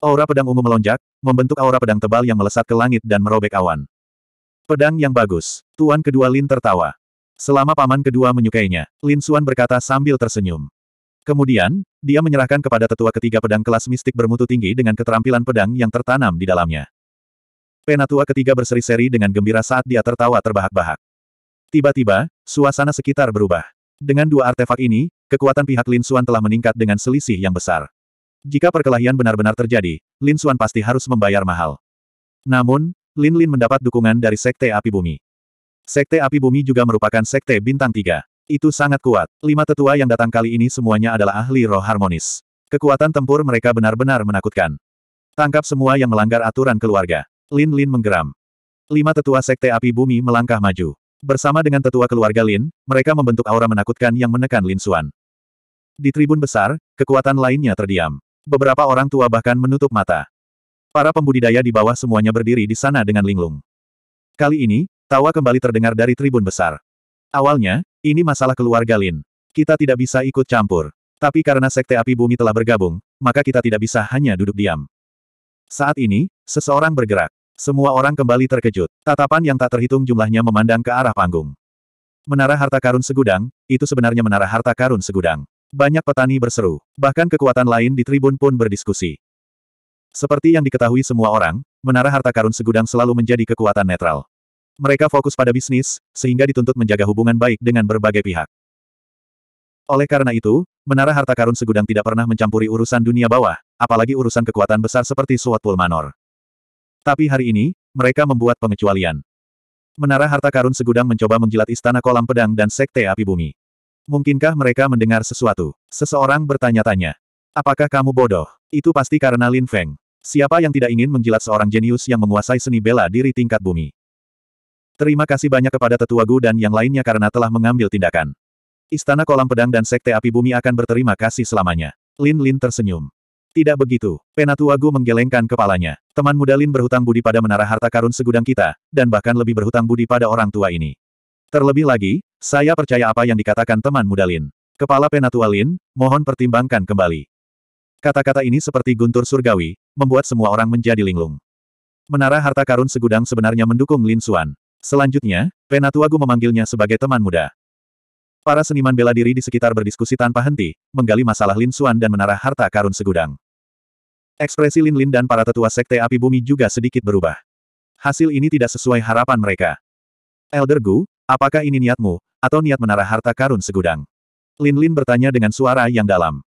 Aura pedang ungu melonjak, membentuk aura pedang tebal yang melesat ke langit dan merobek awan. Pedang yang bagus. Tuan kedua Lin tertawa. Selama paman kedua menyukainya, Lin Suan berkata sambil tersenyum. Kemudian, dia menyerahkan kepada tetua ketiga pedang kelas mistik bermutu tinggi dengan keterampilan pedang yang tertanam di dalamnya. Penatua ketiga berseri-seri dengan gembira saat dia tertawa terbahak-bahak. Tiba-tiba, suasana sekitar berubah. Dengan dua artefak ini, kekuatan pihak Lin Xuan telah meningkat dengan selisih yang besar. Jika perkelahian benar-benar terjadi, Lin Xuan pasti harus membayar mahal. Namun, Lin Lin mendapat dukungan dari Sekte Api Bumi. Sekte Api Bumi juga merupakan Sekte Bintang Tiga. Itu sangat kuat. Lima tetua yang datang kali ini semuanya adalah ahli roh harmonis. Kekuatan tempur mereka benar-benar menakutkan. Tangkap semua yang melanggar aturan keluarga. Lin Lin menggeram. Lima tetua Sekte Api Bumi melangkah maju. Bersama dengan tetua keluarga Lin, mereka membentuk aura menakutkan yang menekan Lin Xuan. Di tribun besar, kekuatan lainnya terdiam. Beberapa orang tua bahkan menutup mata. Para pembudidaya di bawah semuanya berdiri di sana dengan linglung. Kali ini, tawa kembali terdengar dari tribun besar. Awalnya, ini masalah keluarga Lin. Kita tidak bisa ikut campur. Tapi karena Sekte Api Bumi telah bergabung, maka kita tidak bisa hanya duduk diam. Saat ini, seseorang bergerak. Semua orang kembali terkejut. Tatapan yang tak terhitung jumlahnya memandang ke arah panggung. Menara harta karun segudang, itu sebenarnya menara harta karun segudang. Banyak petani berseru, bahkan kekuatan lain di tribun pun berdiskusi. Seperti yang diketahui semua orang, menara harta karun segudang selalu menjadi kekuatan netral. Mereka fokus pada bisnis, sehingga dituntut menjaga hubungan baik dengan berbagai pihak. Oleh karena itu, menara harta karun segudang tidak pernah mencampuri urusan dunia bawah, apalagi urusan kekuatan besar seperti Suat Pulmanor. Tapi hari ini, mereka membuat pengecualian. Menara harta karun segudang mencoba menjilat istana kolam pedang dan sekte api bumi. Mungkinkah mereka mendengar sesuatu? Seseorang bertanya-tanya. Apakah kamu bodoh? Itu pasti karena Lin Feng. Siapa yang tidak ingin menjilat seorang jenius yang menguasai seni bela diri tingkat bumi? Terima kasih banyak kepada Tetua Gu dan yang lainnya karena telah mengambil tindakan. Istana kolam pedang dan sekte api bumi akan berterima kasih selamanya. Lin Lin tersenyum. Tidak begitu. Penatuagu menggelengkan kepalanya. Teman muda Lin berhutang budi pada menara harta karun segudang kita, dan bahkan lebih berhutang budi pada orang tua ini. Terlebih lagi, saya percaya apa yang dikatakan teman muda Lin. Kepala penatua Lin, mohon pertimbangkan kembali. Kata-kata ini seperti guntur surgawi, membuat semua orang menjadi linglung. Menara harta karun segudang sebenarnya mendukung Lin Suan. Selanjutnya, Penatuagu memanggilnya sebagai teman muda. Para seniman bela diri di sekitar berdiskusi tanpa henti, menggali masalah Lin Suan dan menara harta karun segudang. Ekspresi Lin Lin dan para tetua Sekte Api Bumi juga sedikit berubah. Hasil ini tidak sesuai harapan mereka. Elder Gu, apakah ini niatmu, atau niat menara harta karun segudang? Lin Lin bertanya dengan suara yang dalam.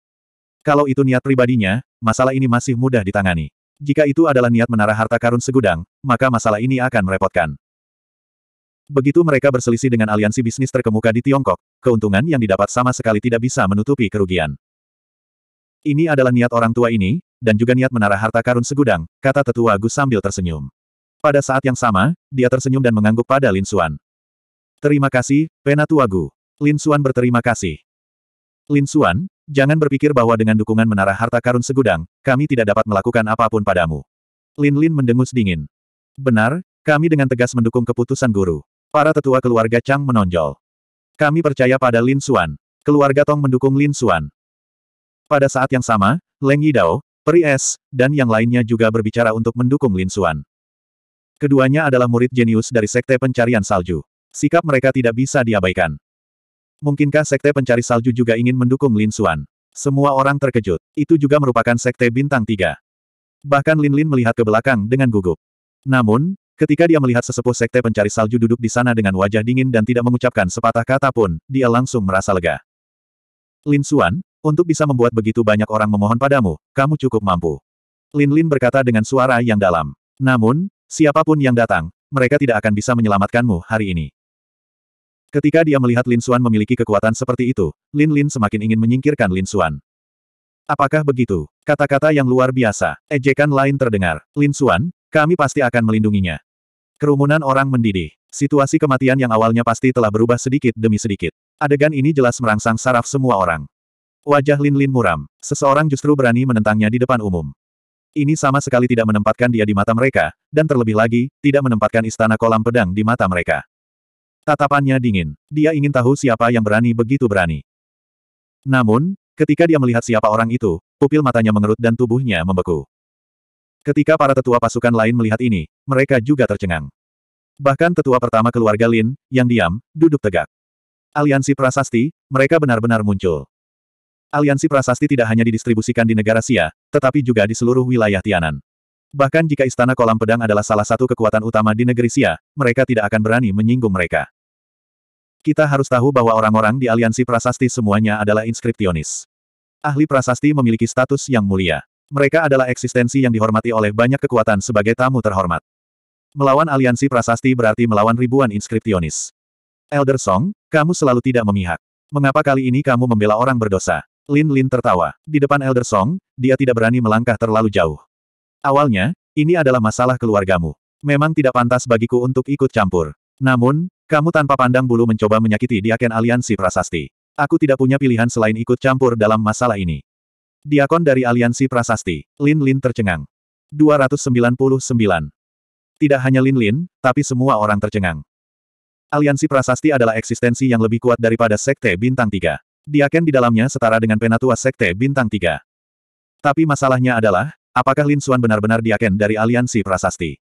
Kalau itu niat pribadinya, masalah ini masih mudah ditangani. Jika itu adalah niat menara harta karun segudang, maka masalah ini akan merepotkan. Begitu mereka berselisih dengan aliansi bisnis terkemuka di Tiongkok, keuntungan yang didapat sama sekali tidak bisa menutupi kerugian. Ini adalah niat orang tua ini, dan juga niat menara harta karun segudang, kata tetua Gu sambil tersenyum. Pada saat yang sama, dia tersenyum dan mengangguk pada Lin Xuan. Terima kasih, Penatua Gu. Lin Xuan berterima kasih. Lin Xuan, jangan berpikir bahwa dengan dukungan menara harta karun segudang, kami tidak dapat melakukan apapun padamu. Lin Lin mendengus dingin. Benar, kami dengan tegas mendukung keputusan guru. Para tetua keluarga Chang menonjol. Kami percaya pada Lin Xuan. Keluarga Tong mendukung Lin Xuan. Pada saat yang sama, Leng Yidao, Peri Es, dan yang lainnya juga berbicara untuk mendukung Lin Xuan. Keduanya adalah murid jenius dari Sekte Pencarian Salju. Sikap mereka tidak bisa diabaikan. Mungkinkah Sekte Pencari Salju juga ingin mendukung Lin Xuan? Semua orang terkejut. Itu juga merupakan Sekte Bintang Tiga. Bahkan Lin Lin melihat ke belakang dengan gugup. Namun, Ketika dia melihat sesepuh sekte pencari salju duduk di sana dengan wajah dingin dan tidak mengucapkan sepatah kata pun, dia langsung merasa lega. Lin Xuan, untuk bisa membuat begitu banyak orang memohon padamu, kamu cukup mampu. Lin Lin berkata dengan suara yang dalam. Namun, siapapun yang datang, mereka tidak akan bisa menyelamatkanmu hari ini. Ketika dia melihat Lin Xuan memiliki kekuatan seperti itu, Lin Lin semakin ingin menyingkirkan Lin Xuan. Apakah begitu? Kata-kata yang luar biasa, ejekan lain terdengar. Lin Xuan, kami pasti akan melindunginya. Kerumunan orang mendidih. Situasi kematian yang awalnya pasti telah berubah sedikit demi sedikit. Adegan ini jelas merangsang saraf semua orang. Wajah Lin Lin muram. Seseorang justru berani menentangnya di depan umum. Ini sama sekali tidak menempatkan dia di mata mereka, dan terlebih lagi, tidak menempatkan istana kolam pedang di mata mereka. Tatapannya dingin. Dia ingin tahu siapa yang berani begitu berani. Namun, ketika dia melihat siapa orang itu, pupil matanya mengerut dan tubuhnya membeku. Ketika para tetua pasukan lain melihat ini, mereka juga tercengang. Bahkan tetua pertama keluarga Lin, yang diam, duduk tegak. Aliansi prasasti, mereka benar-benar muncul aliansi prasasti tidak hanya didistribusikan di negara Sia, tetapi juga di seluruh wilayah Tianan. Bahkan jika Istana Kolam Pedang adalah salah satu kekuatan utama di negeri Sia, mereka tidak akan berani menyinggung mereka. Kita harus tahu bahwa orang-orang di aliansi prasasti semuanya adalah inskriptionis. Ahli prasasti memiliki status yang mulia. Mereka adalah eksistensi yang dihormati oleh banyak kekuatan sebagai tamu terhormat. Melawan aliansi prasasti berarti melawan ribuan inskriptionis. Elder Song, kamu selalu tidak memihak. Mengapa kali ini kamu membela orang berdosa? Lin Lin tertawa. Di depan Elder Song, dia tidak berani melangkah terlalu jauh. Awalnya, ini adalah masalah keluargamu. Memang tidak pantas bagiku untuk ikut campur. Namun, kamu tanpa pandang bulu mencoba menyakiti Diaken Aliansi Prasasti. Aku tidak punya pilihan selain ikut campur dalam masalah ini. Diakon dari Aliansi Prasasti, Lin Lin tercengang. 299. Tidak hanya Lin Lin, tapi semua orang tercengang. Aliansi Prasasti adalah eksistensi yang lebih kuat daripada Sekte Bintang Tiga. Diaken di dalamnya setara dengan penatua sekte bintang tiga. Tapi masalahnya adalah, apakah Lin Suan benar-benar diaken dari aliansi prasasti?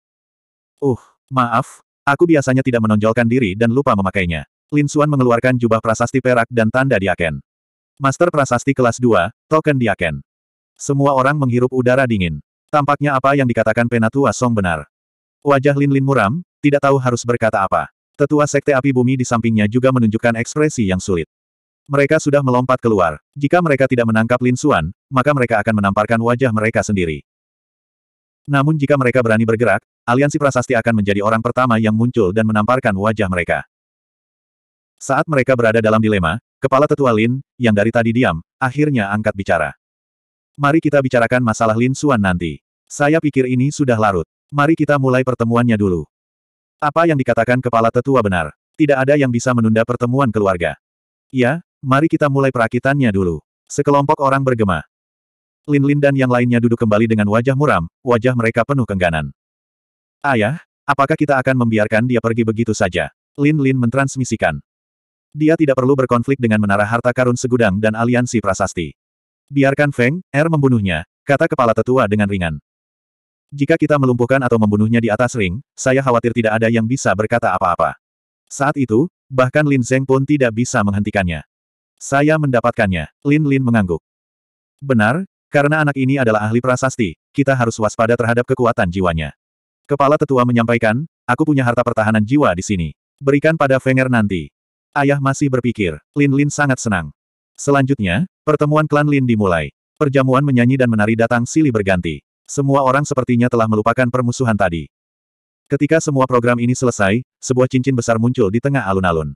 Uh, maaf, aku biasanya tidak menonjolkan diri dan lupa memakainya. Lin Suan mengeluarkan jubah prasasti perak dan tanda diaken. Master prasasti kelas 2, token diaken. Semua orang menghirup udara dingin. Tampaknya apa yang dikatakan penatua Song benar. Wajah Lin Lin muram, tidak tahu harus berkata apa. Tetua Sekte Api Bumi di sampingnya juga menunjukkan ekspresi yang sulit. Mereka sudah melompat keluar. Jika mereka tidak menangkap Lin Xuan, maka mereka akan menamparkan wajah mereka sendiri. Namun jika mereka berani bergerak, aliansi prasasti akan menjadi orang pertama yang muncul dan menamparkan wajah mereka. Saat mereka berada dalam dilema, kepala tetua Lin, yang dari tadi diam, akhirnya angkat bicara. Mari kita bicarakan masalah Lin Xuan nanti. Saya pikir ini sudah larut. Mari kita mulai pertemuannya dulu. Apa yang dikatakan kepala tetua benar? Tidak ada yang bisa menunda pertemuan keluarga. Ya, Mari kita mulai perakitannya dulu. Sekelompok orang bergema. Lin Lin dan yang lainnya duduk kembali dengan wajah muram, wajah mereka penuh kengganan. Ayah, apakah kita akan membiarkan dia pergi begitu saja? Lin Lin mentransmisikan. Dia tidak perlu berkonflik dengan menara harta karun segudang dan aliansi prasasti. Biarkan Feng, Er membunuhnya, kata kepala tetua dengan ringan. Jika kita melumpuhkan atau membunuhnya di atas ring, saya khawatir tidak ada yang bisa berkata apa-apa. Saat itu, bahkan Lin Zeng pun tidak bisa menghentikannya. Saya mendapatkannya. Lin Lin mengangguk. Benar, karena anak ini adalah ahli prasasti, kita harus waspada terhadap kekuatan jiwanya. Kepala tetua menyampaikan, aku punya harta pertahanan jiwa di sini. Berikan pada Fenger nanti. Ayah masih berpikir, Lin Lin sangat senang. Selanjutnya, pertemuan klan Lin dimulai. Perjamuan menyanyi dan menari datang silih berganti. Semua orang sepertinya telah melupakan permusuhan tadi. Ketika semua program ini selesai, sebuah cincin besar muncul di tengah alun-alun.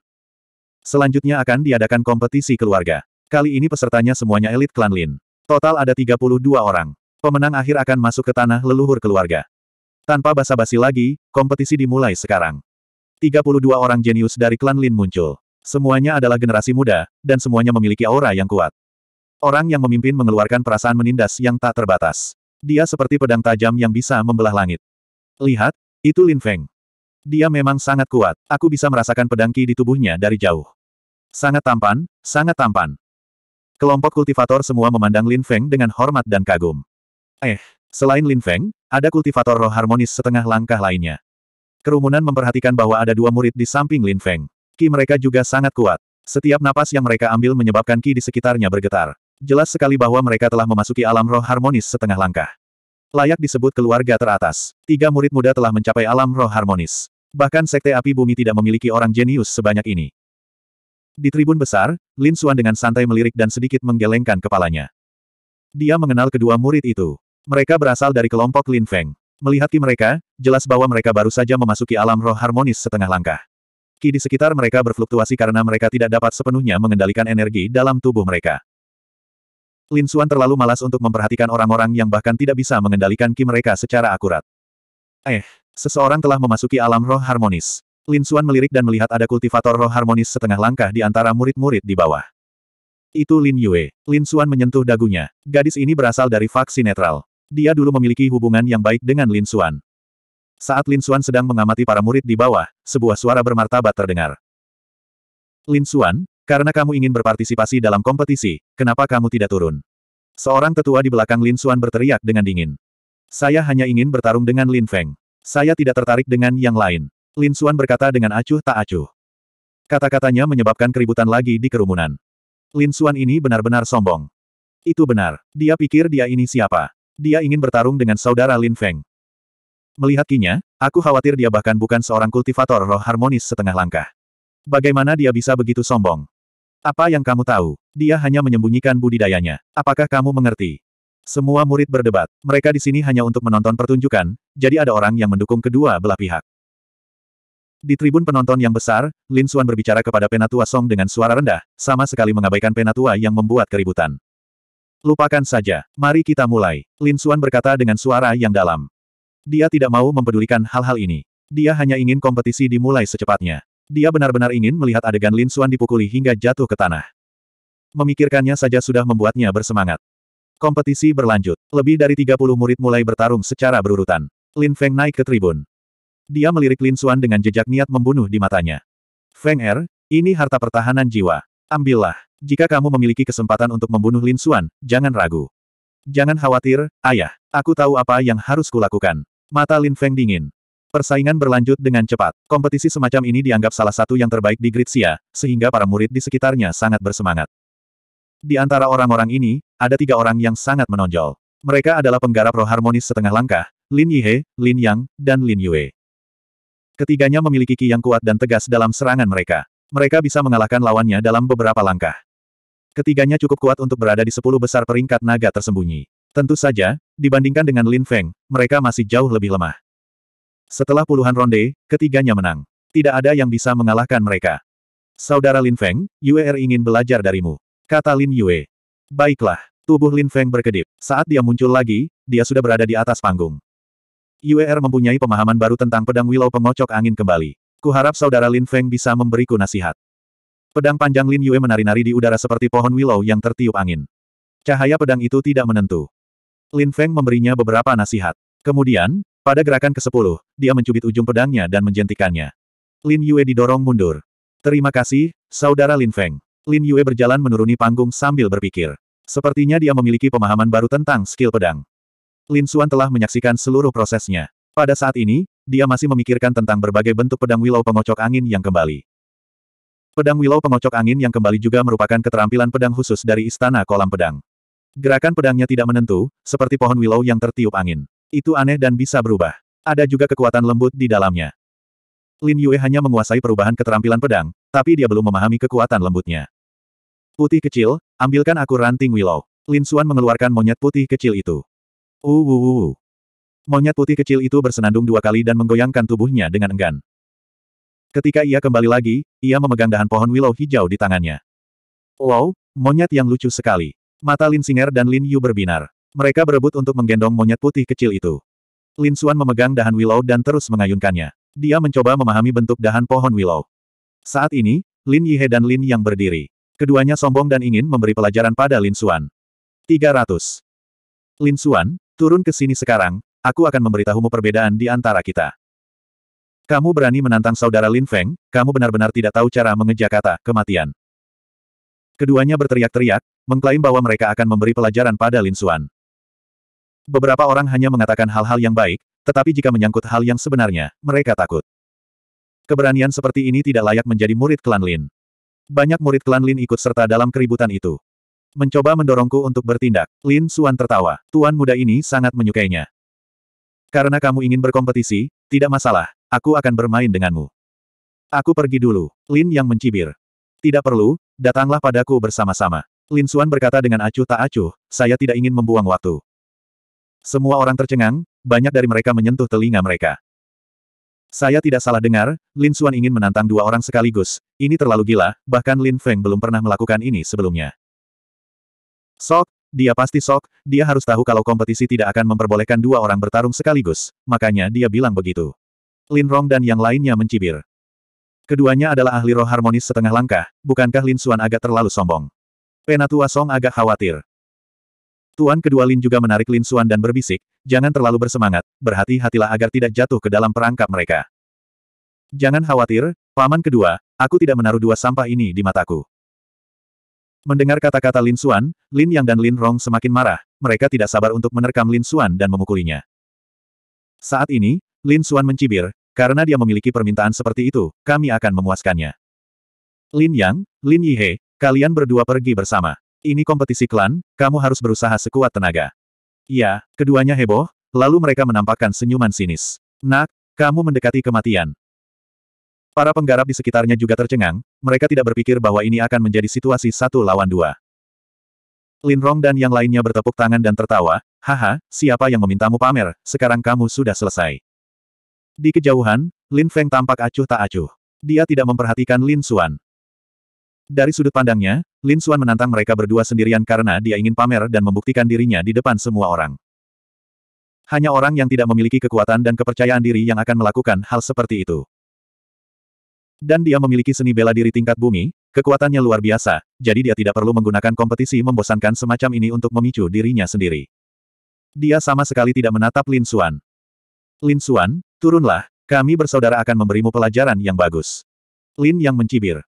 Selanjutnya akan diadakan kompetisi keluarga. Kali ini pesertanya semuanya elit klan Lin. Total ada 32 orang. Pemenang akhir akan masuk ke tanah leluhur keluarga. Tanpa basa-basi lagi, kompetisi dimulai sekarang. 32 orang jenius dari klan Lin muncul. Semuanya adalah generasi muda, dan semuanya memiliki aura yang kuat. Orang yang memimpin mengeluarkan perasaan menindas yang tak terbatas. Dia seperti pedang tajam yang bisa membelah langit. Lihat, itu Lin Feng. Dia memang sangat kuat, aku bisa merasakan pedangki di tubuhnya dari jauh. Sangat tampan, sangat tampan. Kelompok kultivator semua memandang Lin Feng dengan hormat dan kagum. Eh, selain Lin Feng, ada kultivator roh harmonis setengah langkah lainnya. Kerumunan memperhatikan bahwa ada dua murid di samping Lin Feng. Ki mereka juga sangat kuat. Setiap napas yang mereka ambil menyebabkan ki di sekitarnya bergetar. Jelas sekali bahwa mereka telah memasuki alam roh harmonis setengah langkah. Layak disebut keluarga teratas. Tiga murid muda telah mencapai alam roh harmonis. Bahkan Sekte Api Bumi tidak memiliki orang jenius sebanyak ini. Di tribun besar, Lin Xuan dengan santai melirik dan sedikit menggelengkan kepalanya. Dia mengenal kedua murid itu. Mereka berasal dari kelompok Lin Feng. Melihat ki mereka, jelas bahwa mereka baru saja memasuki alam roh harmonis setengah langkah. Ki di sekitar mereka berfluktuasi karena mereka tidak dapat sepenuhnya mengendalikan energi dalam tubuh mereka. Lin Xuan terlalu malas untuk memperhatikan orang-orang yang bahkan tidak bisa mengendalikan ki mereka secara akurat. Eh, Seseorang telah memasuki alam roh harmonis. Lin Xuan melirik dan melihat ada kultivator roh harmonis setengah langkah di antara murid-murid di bawah. Itu Lin Yue. Lin Xuan menyentuh dagunya. Gadis ini berasal dari faksi netral. Dia dulu memiliki hubungan yang baik dengan Lin Xuan. Saat Lin Xuan sedang mengamati para murid di bawah, sebuah suara bermartabat terdengar. Lin Xuan, karena kamu ingin berpartisipasi dalam kompetisi, kenapa kamu tidak turun? Seorang tetua di belakang Lin Xuan berteriak dengan dingin. Saya hanya ingin bertarung dengan Lin Feng. Saya tidak tertarik dengan yang lain. Lin Suan berkata dengan acuh tak acuh. Kata-katanya menyebabkan keributan lagi di kerumunan. Lin Suan ini benar-benar sombong. Itu benar. Dia pikir dia ini siapa. Dia ingin bertarung dengan saudara Lin Feng. Melihat Kinya, aku khawatir dia bahkan bukan seorang kultivator roh harmonis setengah langkah. Bagaimana dia bisa begitu sombong? Apa yang kamu tahu? Dia hanya menyembunyikan budidayanya. Apakah kamu mengerti? Semua murid berdebat. Mereka di sini hanya untuk menonton pertunjukan, jadi ada orang yang mendukung kedua belah pihak. Di tribun penonton yang besar, Lin Xuan berbicara kepada Penatua Song dengan suara rendah, sama sekali mengabaikan Penatua yang membuat keributan. Lupakan saja, mari kita mulai. Lin Xuan berkata dengan suara yang dalam. Dia tidak mau mempedulikan hal-hal ini. Dia hanya ingin kompetisi dimulai secepatnya. Dia benar-benar ingin melihat adegan Lin Xuan dipukuli hingga jatuh ke tanah. Memikirkannya saja sudah membuatnya bersemangat. Kompetisi berlanjut. Lebih dari 30 murid mulai bertarung secara berurutan. Lin Feng naik ke tribun. Dia melirik Lin Xuan dengan jejak niat membunuh di matanya. Feng Er, ini harta pertahanan jiwa. Ambillah. Jika kamu memiliki kesempatan untuk membunuh Lin Xuan, jangan ragu. Jangan khawatir, ayah. Aku tahu apa yang harus kulakukan. Mata Lin Feng dingin. Persaingan berlanjut dengan cepat. Kompetisi semacam ini dianggap salah satu yang terbaik di Gritsia, sehingga para murid di sekitarnya sangat bersemangat. Di antara orang-orang ini, ada tiga orang yang sangat menonjol. Mereka adalah penggarap roh harmonis setengah langkah, Lin Yihe, Lin Yang, dan Lin Yue. Ketiganya memiliki ki yang kuat dan tegas dalam serangan mereka. Mereka bisa mengalahkan lawannya dalam beberapa langkah. Ketiganya cukup kuat untuk berada di sepuluh besar peringkat naga tersembunyi. Tentu saja, dibandingkan dengan Lin Feng, mereka masih jauh lebih lemah. Setelah puluhan ronde, ketiganya menang. Tidak ada yang bisa mengalahkan mereka. Saudara Lin Feng, UER ingin belajar darimu. Kata Lin Yue. Baiklah, tubuh Lin Feng berkedip. Saat dia muncul lagi, dia sudah berada di atas panggung. Er mempunyai pemahaman baru tentang pedang Willow pengocok angin kembali. Kuharap saudara Lin Feng bisa memberiku nasihat. Pedang panjang Lin Yue menari-nari di udara seperti pohon Willow yang tertiup angin. Cahaya pedang itu tidak menentu. Lin Feng memberinya beberapa nasihat. Kemudian, pada gerakan ke-10, dia mencubit ujung pedangnya dan menjentikannya. Lin Yue didorong mundur. Terima kasih, saudara Lin Feng. Lin Yue berjalan menuruni panggung sambil berpikir. Sepertinya dia memiliki pemahaman baru tentang skill pedang. Lin Xuan telah menyaksikan seluruh prosesnya. Pada saat ini, dia masih memikirkan tentang berbagai bentuk pedang wilau pengocok angin yang kembali. Pedang wilau pengocok angin yang kembali juga merupakan keterampilan pedang khusus dari Istana Kolam Pedang. Gerakan pedangnya tidak menentu, seperti pohon wilau yang tertiup angin. Itu aneh dan bisa berubah. Ada juga kekuatan lembut di dalamnya. Lin Yue hanya menguasai perubahan keterampilan pedang, tapi dia belum memahami kekuatan lembutnya. Putih kecil, ambilkan aku ranting willow. Lin Xuan mengeluarkan monyet putih kecil itu. Uwuwu. Monyet putih kecil itu bersenandung dua kali dan menggoyangkan tubuhnya dengan enggan. Ketika ia kembali lagi, ia memegang dahan pohon willow hijau di tangannya. Wow, monyet yang lucu sekali. Mata Lin Singer dan Lin Yu berbinar. Mereka berebut untuk menggendong monyet putih kecil itu. Lin Xuan memegang dahan willow dan terus mengayunkannya. Dia mencoba memahami bentuk dahan pohon willow. Saat ini, Lin Yihe dan Lin Yang berdiri. Keduanya sombong dan ingin memberi pelajaran pada Lin Xuan. 300. Lin Xuan, turun ke sini sekarang, aku akan memberitahumu perbedaan di antara kita. Kamu berani menantang saudara Lin Feng, kamu benar-benar tidak tahu cara mengeja kata, kematian. Keduanya berteriak-teriak, mengklaim bahwa mereka akan memberi pelajaran pada Lin Xuan. Beberapa orang hanya mengatakan hal-hal yang baik, tetapi jika menyangkut hal yang sebenarnya, mereka takut. Keberanian seperti ini tidak layak menjadi murid klan Lin. Banyak murid klan Lin ikut serta dalam keributan itu. Mencoba mendorongku untuk bertindak, Lin Suan tertawa. Tuan muda ini sangat menyukainya. Karena kamu ingin berkompetisi, tidak masalah, aku akan bermain denganmu. Aku pergi dulu, Lin yang mencibir. Tidak perlu, datanglah padaku bersama-sama. Lin Suan berkata dengan acuh tak acuh, saya tidak ingin membuang waktu. Semua orang tercengang, banyak dari mereka menyentuh telinga mereka. Saya tidak salah dengar, Lin Xuan ingin menantang dua orang sekaligus. Ini terlalu gila, bahkan Lin Feng belum pernah melakukan ini sebelumnya. Sok, dia pasti sok, dia harus tahu kalau kompetisi tidak akan memperbolehkan dua orang bertarung sekaligus, makanya dia bilang begitu. Lin Rong dan yang lainnya mencibir. Keduanya adalah ahli roh harmonis setengah langkah, bukankah Lin Xuan agak terlalu sombong? Penatua Song agak khawatir. Tuan kedua Lin juga menarik Lin Xuan dan berbisik, Jangan terlalu bersemangat, berhati-hatilah agar tidak jatuh ke dalam perangkap mereka. Jangan khawatir, paman kedua, aku tidak menaruh dua sampah ini di mataku. Mendengar kata-kata Lin Xuan, Lin Yang dan Lin Rong semakin marah, mereka tidak sabar untuk menerkam Lin Xuan dan memukulinya. Saat ini, Lin Xuan mencibir, karena dia memiliki permintaan seperti itu, kami akan memuaskannya. Lin Yang, Lin Yihe, kalian berdua pergi bersama. Ini kompetisi klan, kamu harus berusaha sekuat tenaga. Iya, keduanya heboh, lalu mereka menampakkan senyuman sinis. Nak, kamu mendekati kematian. Para penggarap di sekitarnya juga tercengang, mereka tidak berpikir bahwa ini akan menjadi situasi satu lawan dua. Lin Rong dan yang lainnya bertepuk tangan dan tertawa, haha, siapa yang memintamu pamer, sekarang kamu sudah selesai. Di kejauhan, Lin Feng tampak acuh tak acuh. Dia tidak memperhatikan Lin Xuan. Dari sudut pandangnya, Lin Xuan menantang mereka berdua sendirian karena dia ingin pamer dan membuktikan dirinya di depan semua orang. Hanya orang yang tidak memiliki kekuatan dan kepercayaan diri yang akan melakukan hal seperti itu. Dan dia memiliki seni bela diri tingkat bumi, kekuatannya luar biasa, jadi dia tidak perlu menggunakan kompetisi membosankan semacam ini untuk memicu dirinya sendiri. Dia sama sekali tidak menatap Lin Xuan. Lin Xuan, turunlah, kami bersaudara akan memberimu pelajaran yang bagus. Lin yang mencibir.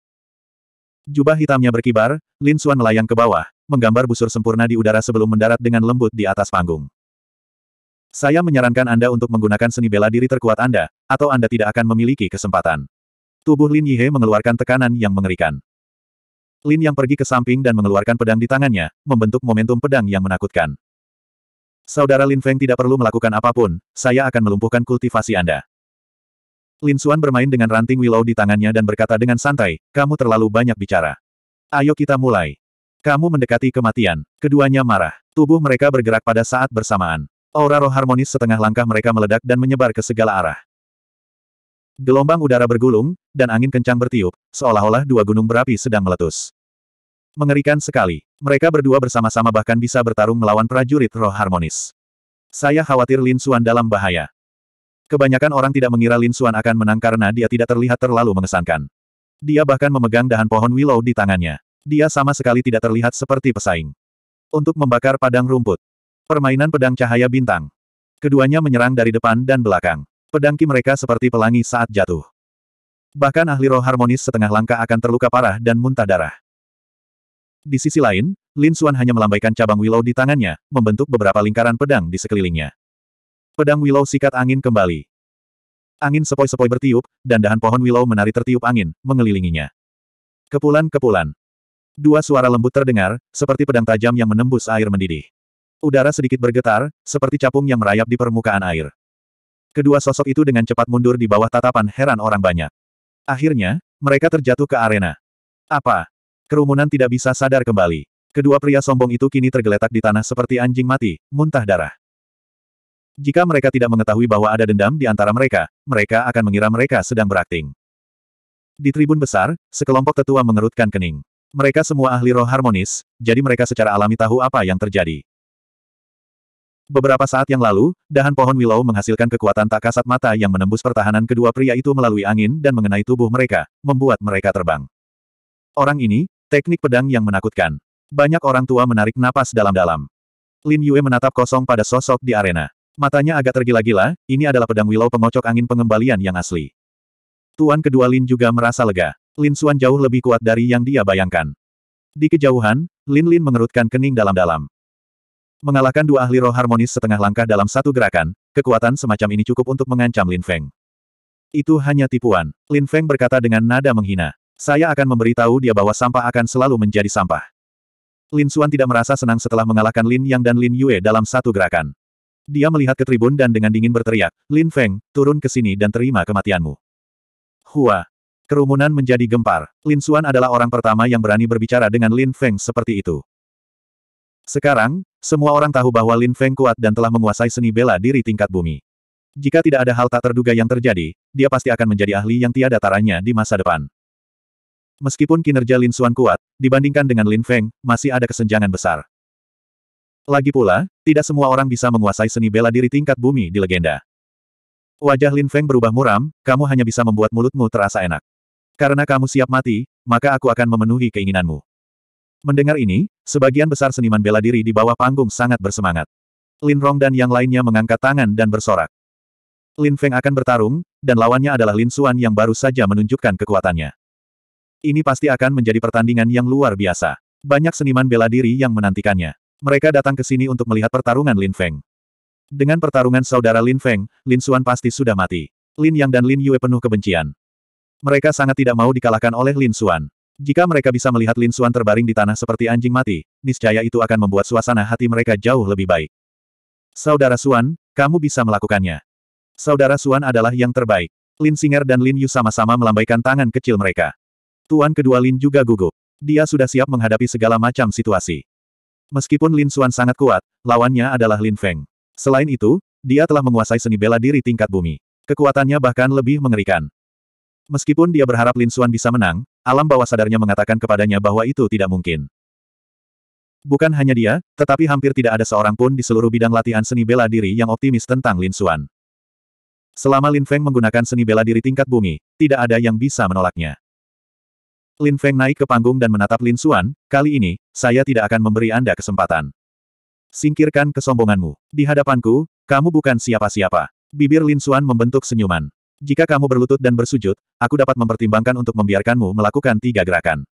Jubah hitamnya berkibar, Lin Xuan melayang ke bawah, menggambar busur sempurna di udara sebelum mendarat dengan lembut di atas panggung. Saya menyarankan Anda untuk menggunakan seni bela diri terkuat Anda, atau Anda tidak akan memiliki kesempatan. Tubuh Lin Yihe mengeluarkan tekanan yang mengerikan. Lin yang pergi ke samping dan mengeluarkan pedang di tangannya, membentuk momentum pedang yang menakutkan. Saudara Lin Feng tidak perlu melakukan apapun, saya akan melumpuhkan kultivasi Anda. Lin Xuan bermain dengan ranting willow di tangannya dan berkata dengan santai, kamu terlalu banyak bicara. Ayo kita mulai. Kamu mendekati kematian. Keduanya marah. Tubuh mereka bergerak pada saat bersamaan. Aura roh harmonis setengah langkah mereka meledak dan menyebar ke segala arah. Gelombang udara bergulung, dan angin kencang bertiup, seolah-olah dua gunung berapi sedang meletus. Mengerikan sekali. Mereka berdua bersama-sama bahkan bisa bertarung melawan prajurit roh harmonis. Saya khawatir Lin Xuan dalam bahaya. Kebanyakan orang tidak mengira Lin Xuan akan menang karena dia tidak terlihat terlalu mengesankan. Dia bahkan memegang dahan pohon willow di tangannya. Dia sama sekali tidak terlihat seperti pesaing. Untuk membakar padang rumput. Permainan pedang cahaya bintang. Keduanya menyerang dari depan dan belakang. Pedangki mereka seperti pelangi saat jatuh. Bahkan ahli roh harmonis setengah langkah akan terluka parah dan muntah darah. Di sisi lain, Lin Xuan hanya melambaikan cabang willow di tangannya, membentuk beberapa lingkaran pedang di sekelilingnya. Pedang Willow sikat angin kembali. Angin sepoi-sepoi bertiup, dan dahan pohon Willow menari tertiup angin, mengelilinginya. Kepulan-kepulan. Dua suara lembut terdengar, seperti pedang tajam yang menembus air mendidih. Udara sedikit bergetar, seperti capung yang merayap di permukaan air. Kedua sosok itu dengan cepat mundur di bawah tatapan heran orang banyak. Akhirnya, mereka terjatuh ke arena. Apa? Kerumunan tidak bisa sadar kembali. Kedua pria sombong itu kini tergeletak di tanah seperti anjing mati, muntah darah. Jika mereka tidak mengetahui bahwa ada dendam di antara mereka, mereka akan mengira mereka sedang berakting. Di tribun besar, sekelompok tetua mengerutkan kening. Mereka semua ahli roh harmonis, jadi mereka secara alami tahu apa yang terjadi. Beberapa saat yang lalu, dahan pohon willow menghasilkan kekuatan tak kasat mata yang menembus pertahanan kedua pria itu melalui angin dan mengenai tubuh mereka, membuat mereka terbang. Orang ini, teknik pedang yang menakutkan. Banyak orang tua menarik napas dalam-dalam. Lin Yue menatap kosong pada sosok di arena. Matanya agak tergila-gila, ini adalah pedang Willow pengocok angin pengembalian yang asli. Tuan kedua Lin juga merasa lega. Lin Xuan jauh lebih kuat dari yang dia bayangkan. Di kejauhan, Lin Lin mengerutkan kening dalam-dalam. Mengalahkan dua ahli roh harmonis setengah langkah dalam satu gerakan, kekuatan semacam ini cukup untuk mengancam Lin Feng. Itu hanya tipuan, Lin Feng berkata dengan nada menghina. Saya akan memberitahu dia bahwa sampah akan selalu menjadi sampah. Lin Xuan tidak merasa senang setelah mengalahkan Lin Yang dan Lin Yue dalam satu gerakan. Dia melihat ke tribun dan dengan dingin berteriak, Lin Feng, turun ke sini dan terima kematianmu. Hua. Kerumunan menjadi gempar. Lin Xuan adalah orang pertama yang berani berbicara dengan Lin Feng seperti itu. Sekarang, semua orang tahu bahwa Lin Feng kuat dan telah menguasai seni bela diri tingkat bumi. Jika tidak ada hal tak terduga yang terjadi, dia pasti akan menjadi ahli yang tiada taranya di masa depan. Meskipun kinerja Lin Xuan kuat, dibandingkan dengan Lin Feng, masih ada kesenjangan besar. Lagi pula, tidak semua orang bisa menguasai seni bela diri tingkat bumi di legenda. Wajah Lin Feng berubah muram, kamu hanya bisa membuat mulutmu terasa enak. Karena kamu siap mati, maka aku akan memenuhi keinginanmu. Mendengar ini, sebagian besar seniman bela diri di bawah panggung sangat bersemangat. Lin Rong dan yang lainnya mengangkat tangan dan bersorak. Lin Feng akan bertarung, dan lawannya adalah Lin Xuan yang baru saja menunjukkan kekuatannya. Ini pasti akan menjadi pertandingan yang luar biasa. Banyak seniman bela diri yang menantikannya. Mereka datang ke sini untuk melihat pertarungan Lin Feng. Dengan pertarungan saudara Lin Feng, Lin Xuan pasti sudah mati. Lin Yang dan Lin Yue penuh kebencian. Mereka sangat tidak mau dikalahkan oleh Lin Xuan. Jika mereka bisa melihat Lin Xuan terbaring di tanah seperti anjing mati, niscaya itu akan membuat suasana hati mereka jauh lebih baik. Saudara Xuan, kamu bisa melakukannya. Saudara Xuan adalah yang terbaik. Lin Singer dan Lin Yu sama-sama melambaikan tangan kecil mereka. Tuan kedua Lin juga gugup. Dia sudah siap menghadapi segala macam situasi. Meskipun Lin Xuan sangat kuat, lawannya adalah Lin Feng. Selain itu, dia telah menguasai seni bela diri tingkat bumi. Kekuatannya bahkan lebih mengerikan. Meskipun dia berharap Lin Xuan bisa menang, alam bawah sadarnya mengatakan kepadanya bahwa itu tidak mungkin. Bukan hanya dia, tetapi hampir tidak ada seorang pun di seluruh bidang latihan seni bela diri yang optimis tentang Lin Xuan. Selama Lin Feng menggunakan seni bela diri tingkat bumi, tidak ada yang bisa menolaknya. Lin Feng naik ke panggung dan menatap Lin Xuan, kali ini, saya tidak akan memberi Anda kesempatan. Singkirkan kesombonganmu. Di hadapanku, kamu bukan siapa-siapa. Bibir Lin Xuan membentuk senyuman. Jika kamu berlutut dan bersujud, aku dapat mempertimbangkan untuk membiarkanmu melakukan tiga gerakan.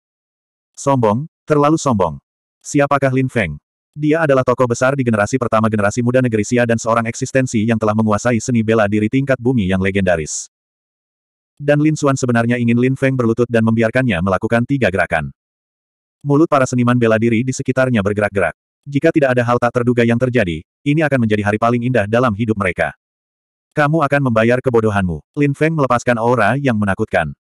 Sombong, terlalu sombong. Siapakah Lin Feng? Dia adalah tokoh besar di generasi pertama generasi muda negeri Xia dan seorang eksistensi yang telah menguasai seni bela diri tingkat bumi yang legendaris dan Lin Xuan sebenarnya ingin Lin Feng berlutut dan membiarkannya melakukan tiga gerakan. Mulut para seniman bela diri di sekitarnya bergerak-gerak. Jika tidak ada hal tak terduga yang terjadi, ini akan menjadi hari paling indah dalam hidup mereka. Kamu akan membayar kebodohanmu. Lin Feng melepaskan aura yang menakutkan.